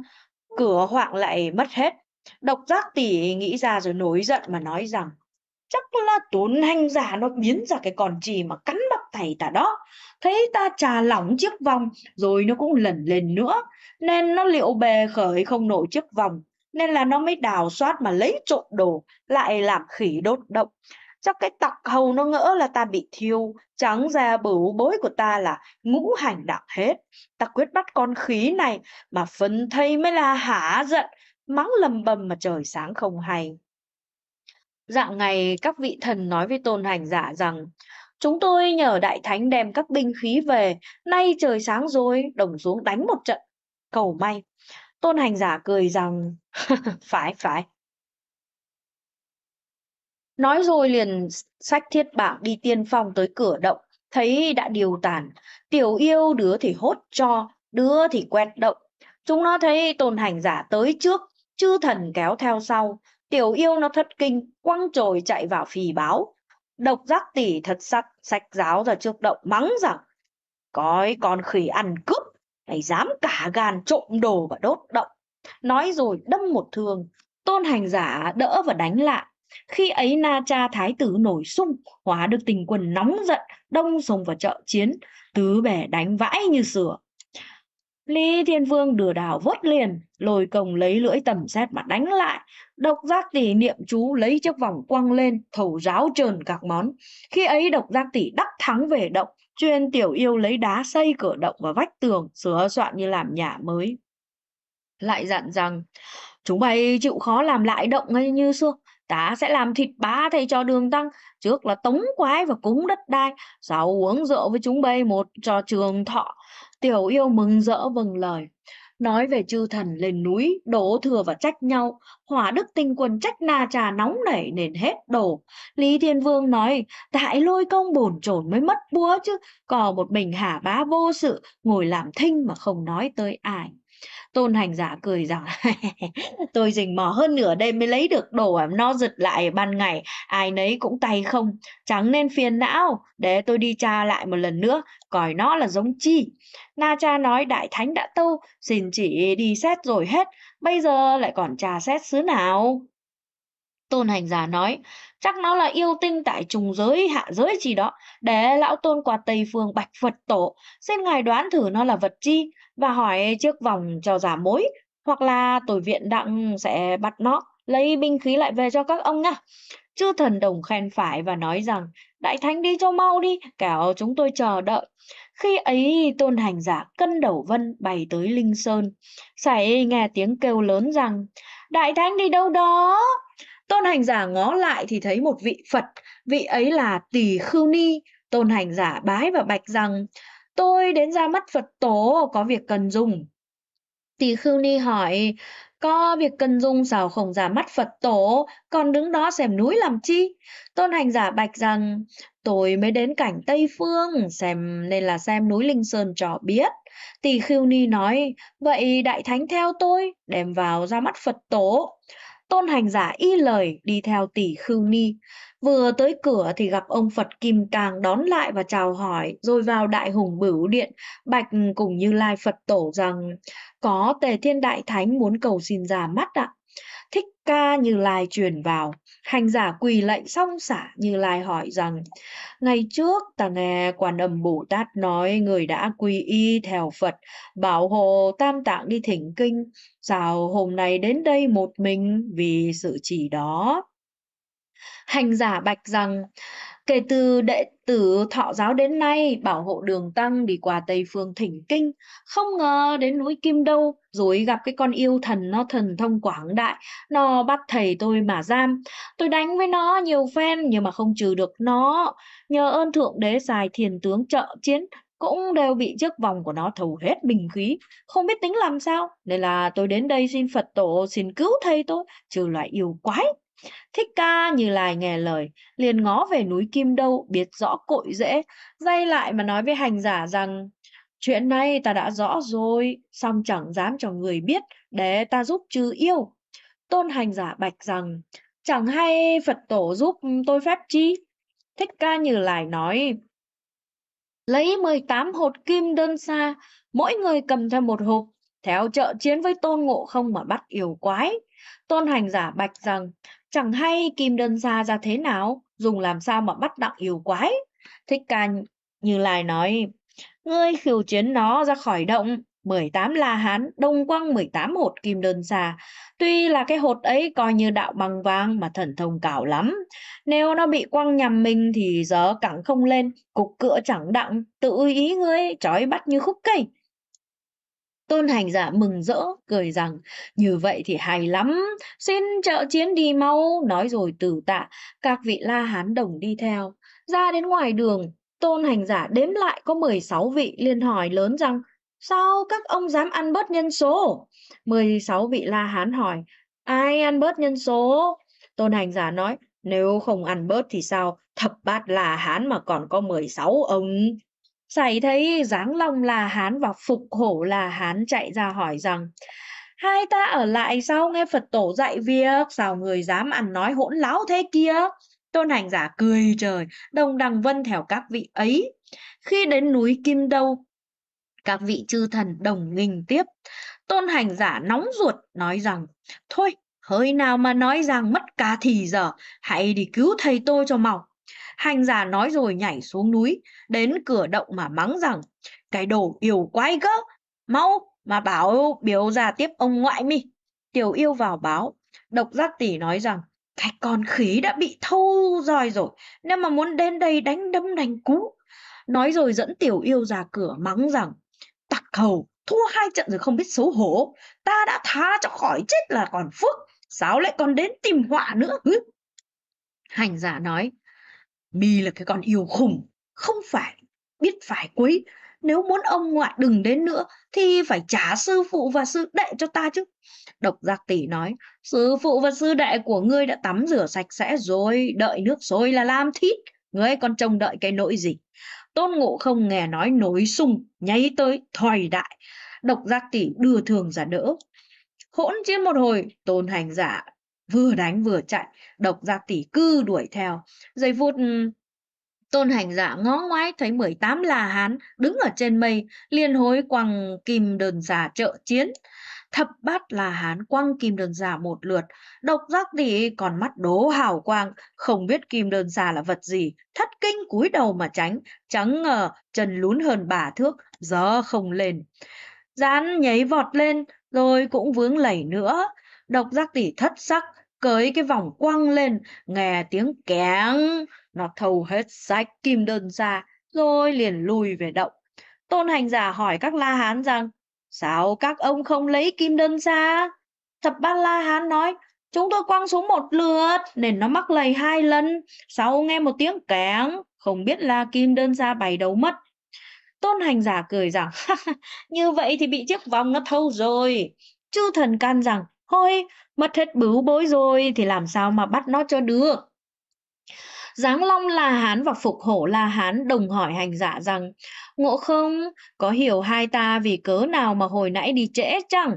Cửa hoạng lại mất hết. Độc giác tỷ nghĩ ra rồi nổi giận mà nói rằng chắc là tốn hành giả nó biến ra cái con gì mà cắn bắp thầy ta đó. Thấy ta trà lỏng chiếc vòng rồi nó cũng lần lên nữa. Nên nó liệu bề khởi không nổi chiếc vòng. Nên là nó mới đào soát mà lấy trộm đồ lại làm khỉ đốt động. Chắc cái tặc hầu nó ngỡ là ta bị thiêu, trắng ra bửu bối của ta là ngũ hành đặng hết. Ta quyết bắt con khí này mà phân thây mới là hả giận, mắng lầm bầm mà trời sáng không hay. Dạng ngày các vị thần nói với tôn hành giả rằng Chúng tôi nhờ đại thánh đem các binh khí về, nay trời sáng rồi, đồng xuống đánh một trận, cầu may. Tôn hành giả cười rằng, phải phải, Nói rồi liền sách thiết bảng đi tiên phong tới cửa động, thấy đã điều tàn. Tiểu yêu đứa thì hốt cho, đứa thì quét động. Chúng nó thấy tôn hành giả tới trước, chư thần kéo theo sau. Tiểu yêu nó thất kinh, quăng trồi chạy vào phì báo. Độc giác tỷ thật sắc, sách giáo ra trước động mắng rằng Cói con khỉ ăn cướp, này dám cả gan trộm đồ và đốt động. Nói rồi đâm một thương, tôn hành giả đỡ và đánh lại khi ấy Na Cha thái tử nổi sung, hóa được tình quần nóng giận, đông sông vào trợ chiến, tứ bẻ đánh vãi như sửa. Lý Thiên Vương đưa đảo vớt liền, lồi cồng lấy lưỡi tầm xét mà đánh lại. Độc giác tỷ niệm chú lấy chiếc vòng quăng lên, thầu ráo trờn các món. Khi ấy độc giác tỷ đắc thắng về động, chuyên tiểu yêu lấy đá xây cửa động và vách tường, sửa soạn như làm nhà mới. Lại dặn rằng, chúng bay chịu khó làm lại động ngay như xưa, ta sẽ làm thịt bá thầy cho đường tăng trước là tống quái và cúng đất đai sau uống rượu với chúng bay một trò trường thọ tiểu yêu mừng rỡ vâng lời nói về chư thần lên núi đổ thừa và trách nhau hỏa đức tinh quân trách na trà nóng nảy nền hết đổ lý thiên vương nói tại lôi công bồn chồn mới mất búa chứ còn một mình hả bá vô sự ngồi làm thinh mà không nói tới ai tôn hành giả cười rằng tôi rình mò hơn nửa đêm mới lấy được đồ no giật lại ban ngày ai nấy cũng tay không chẳng nên phiền não để tôi đi tra lại một lần nữa coi nó là giống chi na cha nói đại thánh đã tâu xin chỉ đi xét rồi hết bây giờ lại còn trà xét xứ nào tôn hành giả nói chắc nó là yêu tinh tại trùng giới hạ giới gì đó để lão tôn quạt tây phương bạch phật tổ xin ngài đoán thử nó là vật chi và hỏi trước vòng cho giả mối hoặc là tội viện đặng sẽ bắt nó lấy binh khí lại về cho các ông nha chư thần đồng khen phải và nói rằng đại thánh đi cho mau đi kẻo chúng tôi chờ đợi khi ấy tôn hành giả cân đầu vân bày tới linh sơn sảy nghe tiếng kêu lớn rằng đại thánh đi đâu đó Tôn hành giả ngó lại thì thấy một vị Phật, vị ấy là Tỳ Khưu Ni. Tôn hành giả bái và bạch rằng, tôi đến ra mắt Phật tổ có việc cần dùng. Tỳ Khưu Ni hỏi, có việc cần dùng sao không ra mắt Phật tổ, còn đứng đó xem núi làm chi? Tôn hành giả bạch rằng, tôi mới đến cảnh Tây Phương, xem nên là xem núi Linh Sơn cho biết. Tỳ Khưu Ni nói, vậy Đại Thánh theo tôi, đem vào ra mắt Phật tổ. Tôn hành giả y lời đi theo tỷ khưu ni. Vừa tới cửa thì gặp ông Phật Kim Càng đón lại và chào hỏi, rồi vào đại hùng bửu điện, bạch cùng như lai Phật tổ rằng có tề thiên đại thánh muốn cầu xin ra mắt ạ. Thích ca Như Lai truyền vào, hành giả quỳ lạy xong xả Như Lai hỏi rằng, ngày trước ta nghe Quan Âm Bồ Tát nói người đã quy y theo Phật, bảo hộ tam tạng đi thỉnh kinh, sao hôm nay đến đây một mình vì sự chỉ đó. Hành giả bạch rằng, Kể từ đệ tử thọ giáo đến nay, bảo hộ đường tăng đi qua Tây Phương thỉnh kinh, không ngờ đến núi Kim Đâu, rồi gặp cái con yêu thần nó thần thông quảng đại, nó bắt thầy tôi mà giam. Tôi đánh với nó nhiều phen nhưng mà không trừ được nó. Nhờ ơn Thượng Đế xài thiền tướng trợ chiến, cũng đều bị chiếc vòng của nó thầu hết bình khí, không biết tính làm sao. Nên là tôi đến đây xin Phật tổ xin cứu thầy tôi, trừ loại yêu quái Thích ca như lai nghe lời, liền ngó về núi Kim Đâu, biết rõ cội rễ, dây lại mà nói với hành giả rằng, chuyện này ta đã rõ rồi, song chẳng dám cho người biết, để ta giúp trừ yêu. Tôn hành giả bạch rằng, chẳng hay Phật tổ giúp tôi phép chi? Thích ca như lai nói, lấy 18 hột kim đơn xa, mỗi người cầm theo một hộp, theo trợ chiến với tôn ngộ không mà bắt yêu quái. Tôn hành giả bạch rằng, chẳng hay kim đơn xa ra thế nào, dùng làm sao mà bắt đặng yêu quái. Thích ca như lai nói, ngươi khiêu chiến nó ra khỏi động, 18 La Hán, đông quăng 18 hột kim đơn xa Tuy là cái hột ấy coi như đạo bằng vàng mà thần thông cảo lắm. Nếu nó bị quăng nhầm mình thì giờ cẳng không lên, cục cựa chẳng đặng, tự ý ngươi, trói bắt như khúc cây. Tôn hành giả dạ mừng rỡ, cười rằng, như vậy thì hay lắm, xin trợ chiến đi mau, nói rồi từ tạ, các vị la hán đồng đi theo. Ra đến ngoài đường, tôn hành giả dạ đếm lại có 16 vị liên hỏi lớn rằng, sao các ông dám ăn bớt nhân số? 16 vị la hán hỏi, ai ăn bớt nhân số? Tôn hành giả dạ nói, nếu không ăn bớt thì sao? Thập bát là hán mà còn có 16 ông. Xảy thấy Giáng Long là Hán và Phục Hổ là Hán chạy ra hỏi rằng Hai ta ở lại sau nghe Phật tổ dạy việc, sao người dám ăn nói hỗn láo thế kia? Tôn hành giả cười trời, đồng đằng vân theo các vị ấy. Khi đến núi Kim Đâu, các vị chư thần đồng nghình tiếp. Tôn hành giả nóng ruột nói rằng, thôi, hơi nào mà nói rằng mất cả thì giờ, hãy đi cứu thầy tôi cho mau. Hành giả nói rồi nhảy xuống núi, đến cửa động mà mắng rằng, cái đồ yêu quái gỡ, mau mà bảo biểu ra tiếp ông ngoại mi. Tiểu yêu vào báo, độc giác tỷ nói rằng, cái con khí đã bị thâu roi rồi, nếu mà muốn đến đây đánh đấm đánh cú. Nói rồi dẫn tiểu yêu ra cửa mắng rằng, tặc hầu, thua hai trận rồi không biết xấu hổ, ta đã tha cho khỏi chết là còn phước, sao lại còn đến tìm họa nữa. Hứ. Hành giả nói, Bi là cái con yêu khủng, không phải biết phải quấy. Nếu muốn ông ngoại đừng đến nữa thì phải trả sư phụ và sư đệ cho ta chứ. Độc giác tỷ nói, sư phụ và sư đệ của ngươi đã tắm rửa sạch sẽ rồi, đợi nước sôi là làm thít. Ngươi còn trông đợi cái nỗi gì? Tôn ngộ không nghe nói nối sung, nháy tới, thòi đại. Độc giác tỷ đưa thường giả đỡ. Hỗn chiến một hồi, tôn hành giả vừa đánh vừa chạy độc gia tỷ cư đuổi theo giây phút ừ, Tôn hành giả ngó ngoái thấy 18 là hán đứng ở trên mây, liên hối quăng kim đơn giả trợ chiến. Thập bát là hán quăng kim đơn giả một lượt, độc giác tỷ còn mắt đố hào quang, không biết kim đơn giả là vật gì, thất kinh cúi đầu mà tránh, chẳng ngờ chân lún hơn bà thước, gió không lên. Gián nháy vọt lên, rồi cũng vướng lẩy nữa, độc giác tỷ thất sắc, cởi cái vòng quăng lên, nghe tiếng kẽng, nó thâu hết sách kim đơn ra, rồi liền lùi về động. Tôn hành giả hỏi các la hán rằng, sao các ông không lấy kim đơn ra? Thập bát la hán nói, chúng tôi quăng xuống một lượt nên nó mắc lầy hai lần, sau nghe một tiếng kẽng, không biết la kim đơn ra bày đầu mất. Tôn hành giả cười rằng, như vậy thì bị chiếc vòng nó thâu rồi. Chư thần can rằng, Hôi, mất hết bứu bối rồi thì làm sao mà bắt nó cho được. Giáng Long là Hán và Phục Hổ là Hán đồng hỏi hành giả rằng Ngộ không, có hiểu hai ta vì cớ nào mà hồi nãy đi trễ chăng?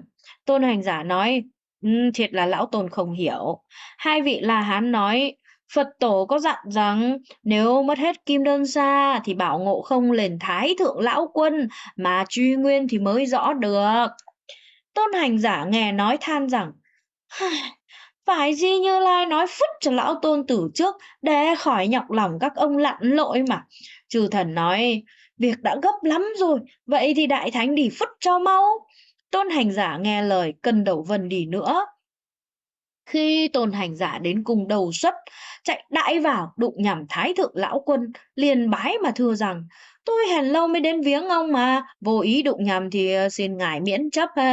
Tôn hành giả nói, um, thiệt là lão tôn không hiểu. Hai vị là Hán nói, Phật tổ có dặn rằng nếu mất hết kim đơn xa thì bảo ngộ không lên thái thượng lão quân mà truy nguyên thì mới rõ được. Tôn hành giả nghe nói than rằng, phải gì như lai nói phứt cho lão tôn tử trước để khỏi nhọc lòng các ông lặn lội mà. Chư thần nói, việc đã gấp lắm rồi, vậy thì đại thánh đi phứt cho mau. Tôn hành giả nghe lời, cần đầu vần đi nữa. Khi tôn hành giả đến cùng đầu xuất, chạy đại vào đụng nhằm thái thượng lão quân, liền bái mà thưa rằng, tôi hèn lâu mới đến viếng ông mà, vô ý đụng nhằm thì ờ, xin ngài miễn chấp. Ờ.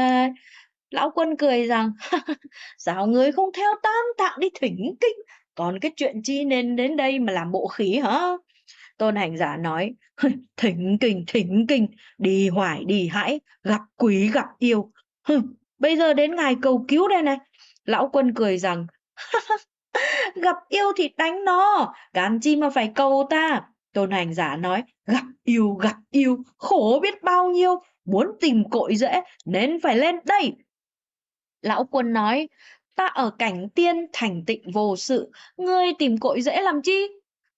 Lão quân cười rằng, sao người không theo tam tạng đi thỉnh kinh, còn cái chuyện chi nên đến đây mà làm bộ khí hả? Tôn hành giả nói, thỉnh kinh, thỉnh kinh, đi hoài, đi hãi, gặp quý, gặp yêu. Bây giờ đến ngài cầu cứu đây này, Lão quân cười rằng, gặp yêu thì đánh nó, gán chi mà phải cầu ta. Tôn hành giả nói, gặp yêu, gặp yêu, khổ biết bao nhiêu, muốn tìm cội dễ, nên phải lên đây. Lão quân nói, ta ở cảnh tiên thành tịnh vô sự, ngươi tìm cội dễ làm chi?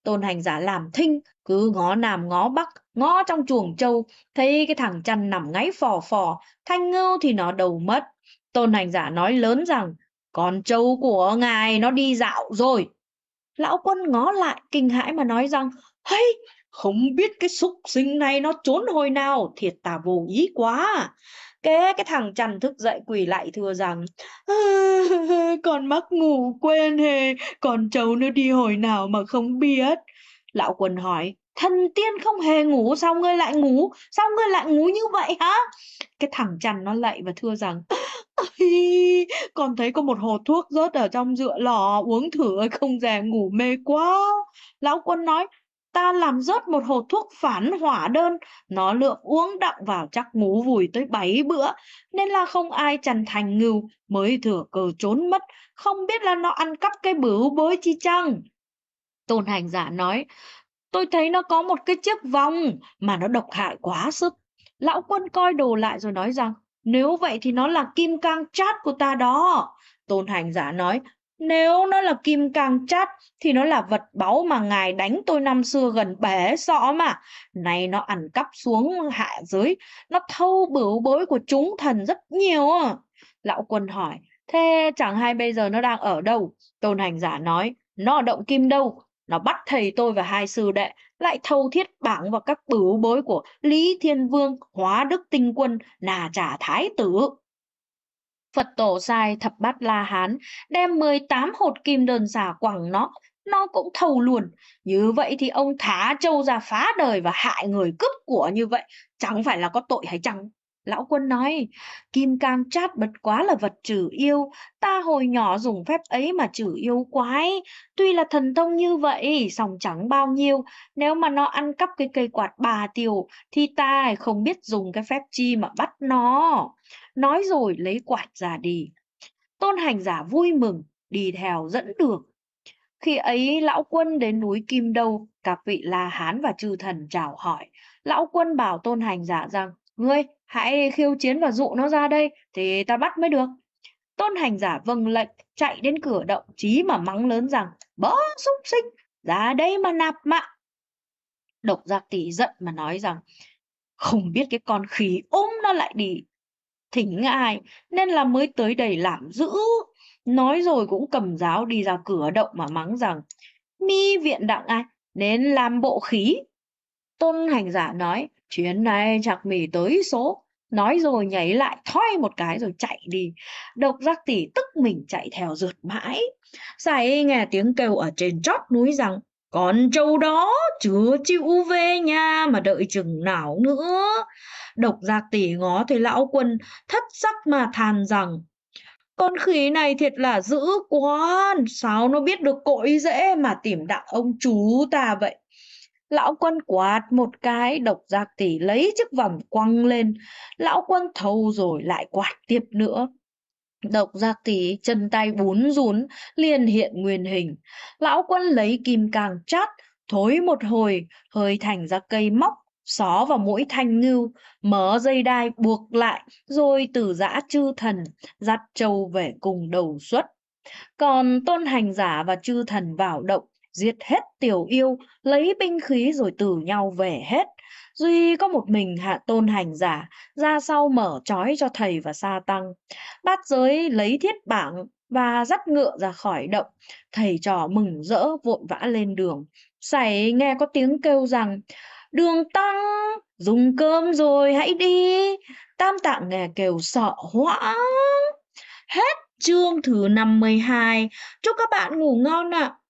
Tôn hành giả làm thinh, cứ ngó nam ngó bắc, ngó trong chuồng trâu, thấy cái thằng chăn nằm ngáy phò phò, thanh ngưu thì nó đầu mất. Tôn hành giả nói lớn rằng, con trâu của ngài nó đi dạo rồi. Lão quân ngó lại kinh hãi mà nói rằng, hey, không biết cái súc sinh này nó trốn hồi nào, thiệt tà vô ý quá. Kế cái thằng trần thức dậy quỳ lại thưa rằng, con mắc ngủ quên hề, con trâu nó đi hồi nào mà không biết. Lão quân hỏi, thần tiên không hề ngủ sao ngươi lại ngủ sao ngươi lại ngủ như vậy hả cái thằng chằn nó lạy và thưa rằng còn thấy có một hộp thuốc rớt ở trong dựa lò uống thử không dè ngủ mê quá lão quân nói ta làm rớt một hộp thuốc phản hỏa đơn nó lượng uống đặng vào chắc ngủ vùi tới bảy bữa nên là không ai trần thành ngưu mới thừa cờ trốn mất không biết là nó ăn cắp cái bửu bối chi chăng tôn hành giả nói Tôi thấy nó có một cái chiếc vòng mà nó độc hại quá sức. Lão quân coi đồ lại rồi nói rằng, nếu vậy thì nó là kim cang chát của ta đó. Tôn hành giả nói, nếu nó là kim cang chát thì nó là vật báu mà ngài đánh tôi năm xưa gần bể sọ mà. Này nó ẩn cắp xuống hạ giới, nó thâu bửu bối của chúng thần rất nhiều. Lão quân hỏi, thế chẳng hay bây giờ nó đang ở đâu? Tôn hành giả nói, nó ở động kim đâu, nó bắt thầy tôi và hai sư đệ lại thâu thiết bảng và các bửu bối của Lý Thiên Vương, Hóa Đức Tinh Quân, Nà Trả Thái Tử. Phật tổ sai thập bát La Hán đem 18 hột kim đơn giả quẳng nó, nó cũng thâu luồn. Như vậy thì ông thả châu ra phá đời và hại người cướp của như vậy, chẳng phải là có tội hay chăng? Lão quân nói, kim cang chát bật quá là vật trừ yêu, ta hồi nhỏ dùng phép ấy mà trừ yêu quái. Tuy là thần thông như vậy, sòng chẳng bao nhiêu, nếu mà nó ăn cắp cái cây quạt bà tiểu, thì ta không biết dùng cái phép chi mà bắt nó. Nói rồi lấy quạt ra đi. Tôn hành giả vui mừng, đi theo dẫn được. Khi ấy lão quân đến núi Kim Đâu, các vị là Hán và chư thần chào hỏi. Lão quân bảo tôn hành giả rằng, ngươi hãy khiêu chiến và dụ nó ra đây thì ta bắt mới được. Tôn hành giả vâng lệnh, chạy đến cửa động chí mà mắng lớn rằng, bớ súc sinh, ra đây mà nạp mạng. Độc giác tỷ giận mà nói rằng, không biết cái con khí ôm nó lại đi thỉnh ai nên là mới tới đầy làm dữ nói rồi cũng cầm giáo đi ra cửa động mà mắng rằng mi viện đặng ai nên làm bộ khí tôn hành giả nói chuyến này chặt mì tới số nói rồi nhảy lại thoi một cái rồi chạy đi độc giác tỷ tức mình chạy theo rượt mãi sải nghe tiếng kêu ở trên chót núi rằng con trâu đó chứa chịu về nha mà đợi chừng nào nữa. Độc giác tỷ ngó thấy lão quân thất sắc mà than rằng con khỉ này thiệt là dữ quá, sao nó biết được cội dễ mà tìm đạo ông chú ta vậy? Lão quân quạt một cái, độc giác tỷ lấy chiếc vòng quăng lên. Lão quân thâu rồi lại quạt tiếp nữa. Độc giác tỷ chân tay bún rún, liền hiện nguyên hình. Lão quân lấy kim càng chát, thối một hồi, hơi thành ra cây móc, xó vào mũi thanh ngưu, mở dây đai buộc lại, rồi từ giã chư thần, dắt châu về cùng đầu xuất. Còn tôn hành giả và chư thần vào động, Giết hết tiểu yêu, lấy binh khí rồi từ nhau về hết. Duy có một mình hạ tôn hành giả, ra sau mở trói cho thầy và sa tăng. Bát giới lấy thiết bảng và dắt ngựa ra khỏi động. Thầy trò mừng rỡ vội vã lên đường. Sảy nghe có tiếng kêu rằng, đường tăng, dùng cơm rồi hãy đi. Tam tạng nghe kêu sợ hoãng. Hết chương thứ 52. Chúc các bạn ngủ ngon ạ. À.